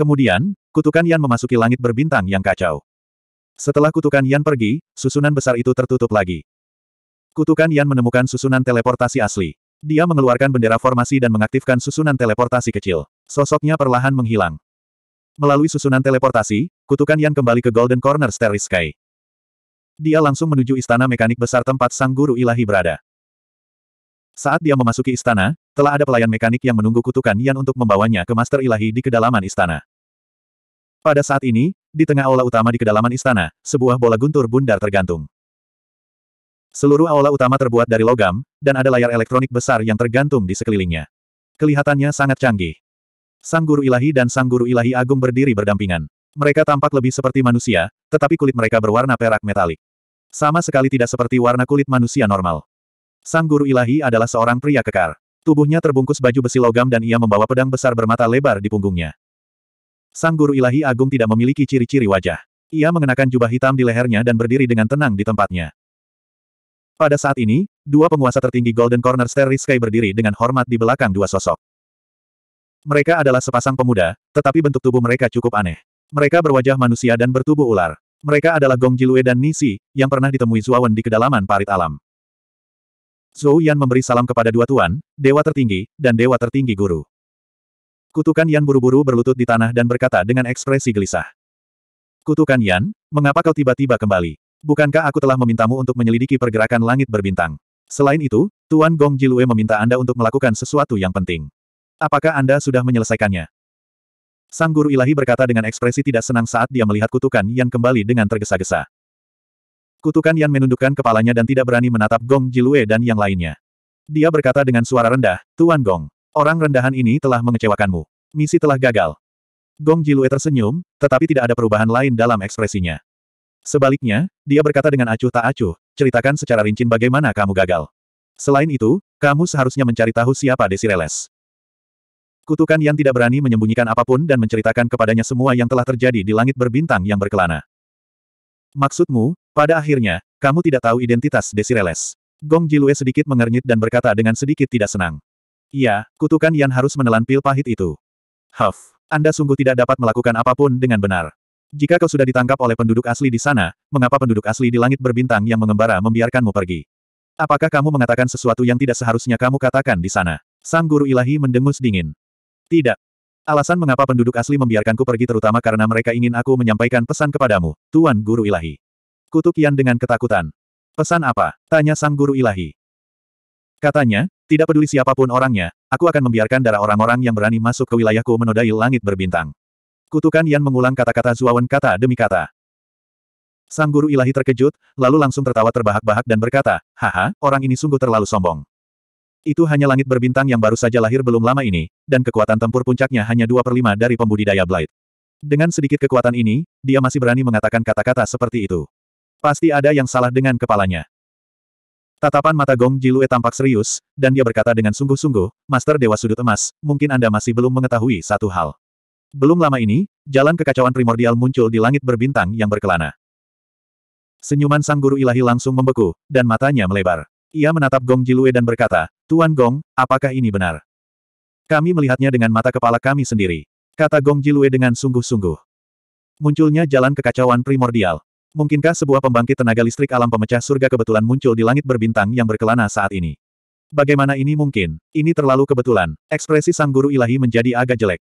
S1: Kemudian, kutukan Yan memasuki langit berbintang yang kacau. Setelah kutukan Yan pergi, susunan besar itu tertutup lagi. Kutukan Yan menemukan susunan teleportasi asli. Dia mengeluarkan bendera formasi dan mengaktifkan susunan teleportasi kecil. Sosoknya perlahan menghilang. Melalui susunan teleportasi, kutukan yang kembali ke Golden Corner Starry Sky. Dia langsung menuju istana mekanik besar tempat sang guru ilahi berada. Saat dia memasuki istana, telah ada pelayan mekanik yang menunggu kutukan Yan untuk membawanya ke Master Ilahi di kedalaman istana. Pada saat ini, di tengah aula utama di kedalaman istana, sebuah bola guntur bundar tergantung. Seluruh aula utama terbuat dari logam, dan ada layar elektronik besar yang tergantung di sekelilingnya. Kelihatannya sangat canggih. Sang Guru Ilahi dan Sang Guru Ilahi Agung berdiri berdampingan. Mereka tampak lebih seperti manusia, tetapi kulit mereka berwarna perak metalik. Sama sekali tidak seperti warna kulit manusia normal. Sang Guru Ilahi adalah seorang pria kekar. Tubuhnya terbungkus baju besi logam dan ia membawa pedang besar bermata lebar di punggungnya. Sang Guru Ilahi Agung tidak memiliki ciri-ciri wajah. Ia mengenakan jubah hitam di lehernya dan berdiri dengan tenang di tempatnya. Pada saat ini, dua penguasa tertinggi Golden Corner Starry Sky berdiri dengan hormat di belakang dua sosok. Mereka adalah sepasang pemuda, tetapi bentuk tubuh mereka cukup aneh. Mereka berwajah manusia dan bertubuh ular. Mereka adalah Gong Jilue dan Nisi, yang pernah ditemui Zuawan di kedalaman parit alam. Zhou Yan memberi salam kepada dua tuan, dewa tertinggi, dan dewa tertinggi guru. Kutukan Yan buru-buru berlutut di tanah dan berkata dengan ekspresi gelisah. Kutukan Yan, mengapa kau tiba-tiba kembali? Bukankah aku telah memintamu untuk menyelidiki pergerakan langit berbintang? Selain itu, Tuan Gong Jilue meminta Anda untuk melakukan sesuatu yang penting. Apakah Anda sudah menyelesaikannya? Sang Guru Ilahi berkata dengan ekspresi tidak senang saat dia melihat kutukan yang kembali dengan tergesa-gesa. Kutukan Yan menundukkan kepalanya dan tidak berani menatap Gong Jilue dan yang lainnya. Dia berkata dengan suara rendah, Tuan Gong, orang rendahan ini telah mengecewakanmu. Misi telah gagal. Gong Jilue tersenyum, tetapi tidak ada perubahan lain dalam ekspresinya. Sebaliknya, dia berkata dengan acuh tak acuh, ceritakan secara rincin bagaimana kamu gagal. Selain itu, kamu seharusnya mencari tahu siapa Desireles. Kutukan yang tidak berani menyembunyikan apapun dan menceritakan kepadanya semua yang telah terjadi di langit berbintang yang berkelana. Maksudmu, pada akhirnya, kamu tidak tahu identitas Desireles. Gong Jilue sedikit mengernyit dan berkata dengan sedikit tidak senang. Iya, kutukan yang harus menelan pil pahit itu. Huff, Anda sungguh tidak dapat melakukan apapun dengan benar. Jika kau sudah ditangkap oleh penduduk asli di sana, mengapa penduduk asli di langit berbintang yang mengembara membiarkanmu pergi? Apakah kamu mengatakan sesuatu yang tidak seharusnya kamu katakan di sana? Sang guru ilahi mendengus dingin. Tidak. Alasan mengapa penduduk asli membiarkanku pergi terutama karena mereka ingin aku menyampaikan pesan kepadamu, Tuan Guru Ilahi. Kutuk Yan dengan ketakutan. Pesan apa? Tanya Sang Guru Ilahi. Katanya, tidak peduli siapapun orangnya, aku akan membiarkan darah orang-orang yang berani masuk ke wilayahku menodai langit berbintang. Kutukan Yan mengulang kata-kata Zuawan kata demi kata. Sang guru ilahi terkejut, lalu langsung tertawa terbahak-bahak dan berkata, Haha, orang ini sungguh terlalu sombong. Itu hanya langit berbintang yang baru saja lahir belum lama ini, dan kekuatan tempur puncaknya hanya 2 per 5 dari pembudidaya Blight. Dengan sedikit kekuatan ini, dia masih berani mengatakan kata-kata seperti itu. Pasti ada yang salah dengan kepalanya. Tatapan mata Gong Jilue tampak serius, dan dia berkata dengan sungguh-sungguh, Master Dewa Sudut Emas, mungkin Anda masih belum mengetahui satu hal. Belum lama ini, jalan kekacauan primordial muncul di langit berbintang yang berkelana. Senyuman sang guru ilahi langsung membeku, dan matanya melebar. Ia menatap Gong Jilue dan berkata, Tuan Gong, apakah ini benar? Kami melihatnya dengan mata kepala kami sendiri. Kata Gong Jilue dengan sungguh-sungguh. Munculnya jalan kekacauan primordial. Mungkinkah sebuah pembangkit tenaga listrik alam pemecah surga kebetulan muncul di langit berbintang yang berkelana saat ini? Bagaimana ini mungkin? Ini terlalu kebetulan. Ekspresi sang guru ilahi menjadi agak jelek.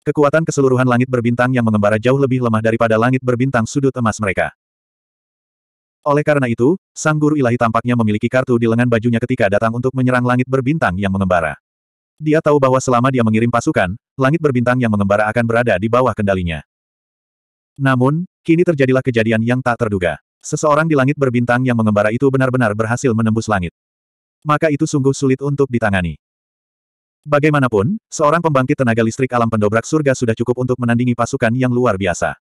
S1: Kekuatan keseluruhan langit berbintang yang mengembara jauh lebih lemah daripada langit berbintang sudut emas mereka. Oleh karena itu, Sang Guru Ilahi tampaknya memiliki kartu di lengan bajunya ketika datang untuk menyerang langit berbintang yang mengembara. Dia tahu bahwa selama dia mengirim pasukan, langit berbintang yang mengembara akan berada di bawah kendalinya. Namun, kini terjadilah kejadian yang tak terduga. Seseorang di langit berbintang yang mengembara itu benar-benar berhasil menembus langit. Maka itu sungguh sulit untuk ditangani. Bagaimanapun, seorang pembangkit tenaga listrik alam pendobrak surga sudah cukup untuk menandingi pasukan yang luar biasa.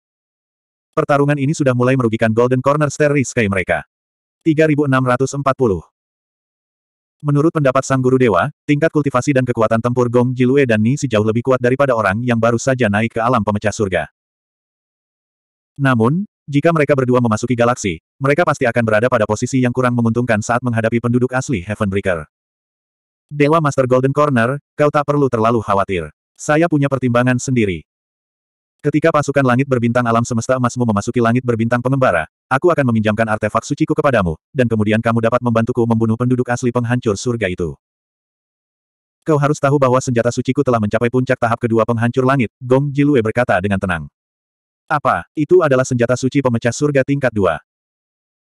S1: Pertarungan ini sudah mulai merugikan Golden Corner Starry Sky mereka. 3640 Menurut pendapat Sang Guru Dewa, tingkat kultivasi dan kekuatan tempur Gong Jilue dan Ni si jauh lebih kuat daripada orang yang baru saja naik ke alam pemecah surga. Namun, jika mereka berdua memasuki galaksi, mereka pasti akan berada pada posisi yang kurang menguntungkan saat menghadapi penduduk asli Heavenbreaker. Dewa Master Golden Corner, kau tak perlu terlalu khawatir. Saya punya pertimbangan sendiri. Ketika pasukan langit berbintang alam semesta emasmu memasuki langit berbintang pengembara, aku akan meminjamkan artefak suciku kepadamu, dan kemudian kamu dapat membantuku membunuh penduduk asli penghancur surga itu. Kau harus tahu bahwa senjata suciku telah mencapai puncak tahap kedua penghancur langit, Gong Jilue berkata dengan tenang. Apa, itu adalah senjata suci pemecah surga tingkat dua.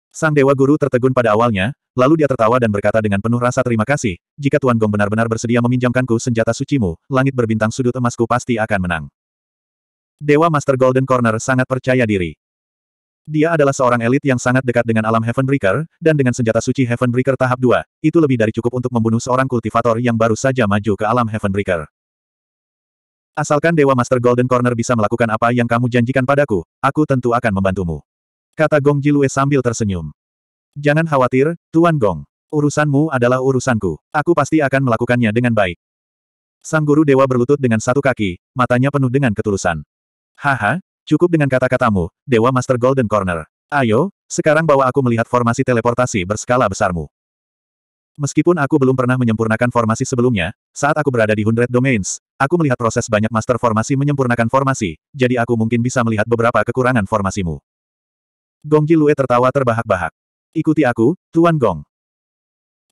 S1: Sang Dewa Guru tertegun pada awalnya, Lalu dia tertawa dan berkata dengan penuh rasa terima kasih, jika Tuan Gong benar-benar bersedia meminjamkanku senjata sucimu, langit berbintang sudut emasku pasti akan menang. Dewa Master Golden Corner sangat percaya diri. Dia adalah seorang elit yang sangat dekat dengan alam Heavenbreaker, dan dengan senjata suci Heavenbreaker tahap 2, itu lebih dari cukup untuk membunuh seorang kultivator yang baru saja maju ke alam Heavenbreaker. Asalkan Dewa Master Golden Corner bisa melakukan apa yang kamu janjikan padaku, aku tentu akan membantumu. Kata Gong Jilue sambil tersenyum. Jangan khawatir, Tuan Gong. Urusanmu adalah urusanku. Aku pasti akan melakukannya dengan baik. Sang Guru Dewa berlutut dengan satu kaki, matanya penuh dengan ketulusan. Haha, cukup dengan kata-katamu, Dewa Master Golden Corner. Ayo, sekarang bawa aku melihat formasi teleportasi berskala besarmu. Meskipun aku belum pernah menyempurnakan formasi sebelumnya, saat aku berada di Hundred Domains, aku melihat proses banyak master formasi menyempurnakan formasi, jadi aku mungkin bisa melihat beberapa kekurangan formasimu. Gongji Lue tertawa terbahak-bahak. Ikuti aku, Tuan Gong.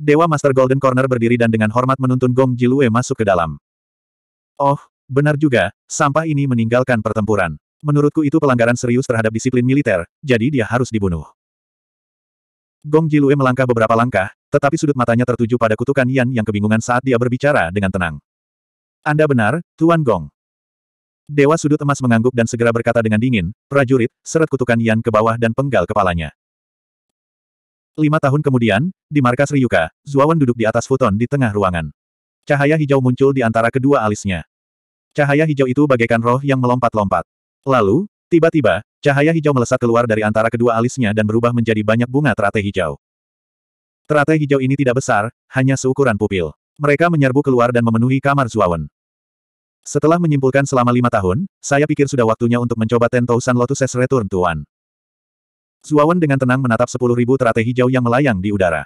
S1: Dewa Master Golden Corner berdiri dan dengan hormat menuntun Gong Jilue masuk ke dalam. Oh, benar juga, sampah ini meninggalkan pertempuran. Menurutku itu pelanggaran serius terhadap disiplin militer, jadi dia harus dibunuh. Gong Jilue melangkah beberapa langkah, tetapi sudut matanya tertuju pada kutukan Yan yang kebingungan saat dia berbicara dengan tenang. Anda benar, Tuan Gong. Dewa sudut emas mengangguk dan segera berkata dengan dingin, prajurit, seret kutukan Yan ke bawah dan penggal kepalanya. Lima tahun kemudian, di markas Ryuka, Zuawan duduk di atas futon di tengah ruangan. Cahaya hijau muncul di antara kedua alisnya. Cahaya hijau itu bagaikan roh yang melompat-lompat. Lalu, tiba-tiba, cahaya hijau melesat keluar dari antara kedua alisnya dan berubah menjadi banyak bunga teratai hijau. Teratai hijau ini tidak besar, hanya seukuran pupil. Mereka menyerbu keluar dan memenuhi kamar Zuawan. Setelah menyimpulkan selama lima tahun, saya pikir sudah waktunya untuk mencoba Ten Thousand Lotuses Return to Zuawan dengan tenang menatap sepuluh ribu teratai hijau yang melayang di udara.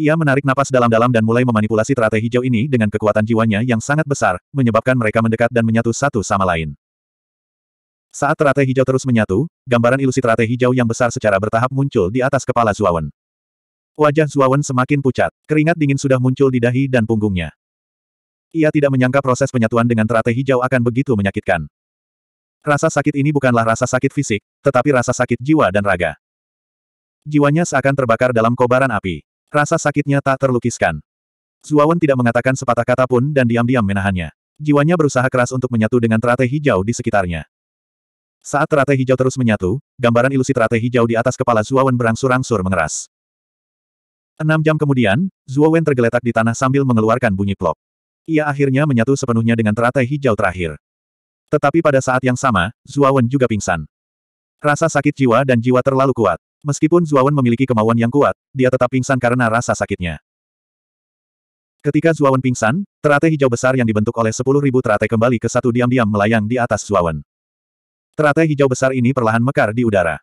S1: Ia menarik napas dalam-dalam dan mulai memanipulasi teratai hijau ini dengan kekuatan jiwanya yang sangat besar, menyebabkan mereka mendekat dan menyatu satu sama lain. Saat teratai hijau terus menyatu, gambaran ilusi teratai hijau yang besar secara bertahap muncul di atas kepala Zuawan. Wajah Zuawan semakin pucat, keringat dingin sudah muncul di dahi dan punggungnya. Ia tidak menyangka proses penyatuan dengan teratai hijau akan begitu menyakitkan. Rasa sakit ini bukanlah rasa sakit fisik, tetapi rasa sakit jiwa dan raga. Jiwanya seakan terbakar dalam kobaran api. Rasa sakitnya tak terlukiskan. Zuawan tidak mengatakan sepatah kata pun dan diam-diam menahannya. Jiwanya berusaha keras untuk menyatu dengan teratai hijau di sekitarnya. Saat teratai hijau terus menyatu, gambaran ilusi teratai hijau di atas kepala Zuawan berangsur-angsur mengeras. Enam jam kemudian, Zuawan tergeletak di tanah sambil mengeluarkan bunyi plop. Ia akhirnya menyatu sepenuhnya dengan teratai hijau terakhir. Tetapi pada saat yang sama, Zuawan juga pingsan. Rasa sakit jiwa dan jiwa terlalu kuat. Meskipun Zuawan memiliki kemauan yang kuat, dia tetap pingsan karena rasa sakitnya. Ketika Zuawan pingsan, terate hijau besar yang dibentuk oleh 10.000 terate kembali ke satu diam-diam melayang di atas Zuawan. Terate hijau besar ini perlahan mekar di udara.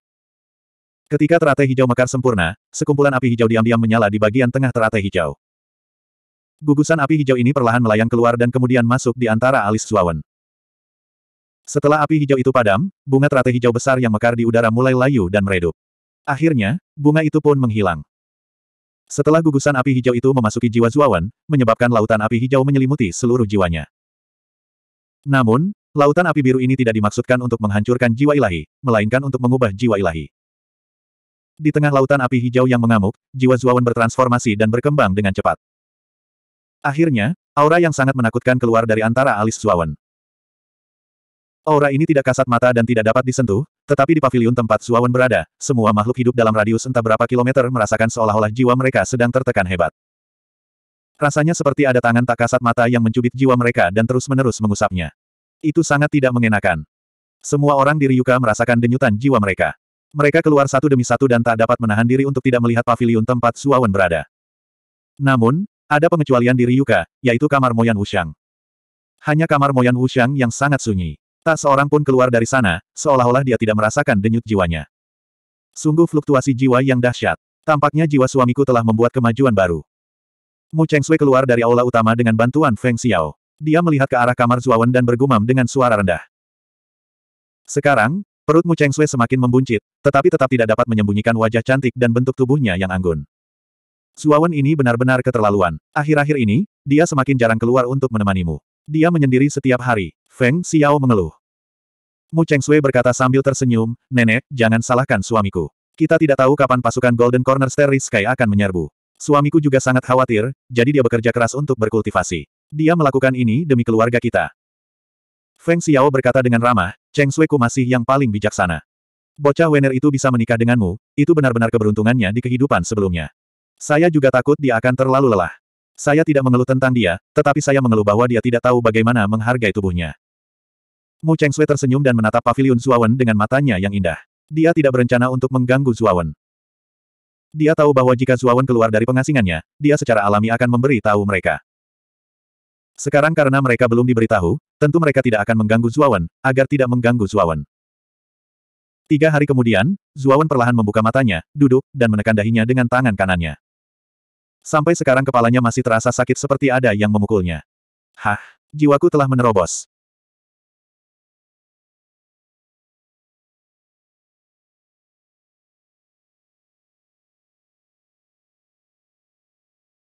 S1: Ketika terate hijau mekar sempurna, sekumpulan api hijau diam-diam menyala di bagian tengah terate hijau. Gugusan api hijau ini perlahan melayang keluar dan kemudian masuk di antara alis Zuawan. Setelah api hijau itu padam, bunga teratai hijau besar yang mekar di udara mulai layu dan meredup. Akhirnya, bunga itu pun menghilang. Setelah gugusan api hijau itu memasuki jiwa Zuawan, menyebabkan lautan api hijau menyelimuti seluruh jiwanya. Namun, lautan api biru ini tidak dimaksudkan untuk menghancurkan jiwa ilahi, melainkan untuk mengubah jiwa ilahi. Di tengah lautan api hijau yang mengamuk, jiwa Zuawan bertransformasi dan berkembang dengan cepat. Akhirnya, aura yang sangat menakutkan keluar dari antara alis Zuawan. Aura ini tidak kasat mata dan tidak dapat disentuh, tetapi di pavilion tempat Suawan berada, semua makhluk hidup dalam radius entah berapa kilometer merasakan seolah-olah jiwa mereka sedang tertekan hebat. Rasanya seperti ada tangan tak kasat mata yang mencubit jiwa mereka dan terus-menerus mengusapnya. Itu sangat tidak mengenakan. Semua orang di Ryuka merasakan denyutan jiwa mereka. Mereka keluar satu demi satu dan tak dapat menahan diri untuk tidak melihat pavilion tempat Suawan berada. Namun, ada pengecualian di Ryuka, yaitu kamar Moyan Wushang. Hanya kamar Moyan Wushang yang sangat sunyi. Tak seorang pun keluar dari sana, seolah-olah dia tidak merasakan denyut jiwanya. Sungguh fluktuasi jiwa yang dahsyat. Tampaknya jiwa suamiku telah membuat kemajuan baru. Mu Cheng Sui keluar dari aula utama dengan bantuan Feng Xiao. Dia melihat ke arah kamar Zuawan dan bergumam dengan suara rendah. Sekarang, perut Mu Cheng Sui semakin membuncit, tetapi tetap tidak dapat menyembunyikan wajah cantik dan bentuk tubuhnya yang anggun. Zuawan ini benar-benar keterlaluan. Akhir-akhir ini, dia semakin jarang keluar untuk menemanimu. Dia menyendiri setiap hari. Feng Xiao mengeluh. Mu Cheng Sui berkata sambil tersenyum, Nenek, jangan salahkan suamiku. Kita tidak tahu kapan pasukan Golden Corner Starry Sky akan menyerbu. Suamiku juga sangat khawatir, jadi dia bekerja keras untuk berkultivasi. Dia melakukan ini demi keluarga kita. Feng Xiao berkata dengan ramah, Cheng Sui ku masih yang paling bijaksana. Bocah Wener itu bisa menikah denganmu, itu benar-benar keberuntungannya di kehidupan sebelumnya. Saya juga takut dia akan terlalu lelah. Saya tidak mengeluh tentang dia, tetapi saya mengeluh bahwa dia tidak tahu bagaimana menghargai tubuhnya. Mu Cheng Sui tersenyum dan menatap pavilion Zuawan dengan matanya yang indah. Dia tidak berencana untuk mengganggu Zuawan. Dia tahu bahwa jika Zuawan keluar dari pengasingannya, dia secara alami akan memberi tahu mereka. Sekarang karena mereka belum diberitahu, tentu mereka tidak akan mengganggu Zuawan, agar tidak mengganggu Zuawan. Tiga hari kemudian, Zuawan perlahan membuka matanya, duduk, dan menekan dahinya dengan tangan kanannya. Sampai sekarang kepalanya masih terasa sakit seperti ada yang memukulnya. Hah, jiwaku telah menerobos.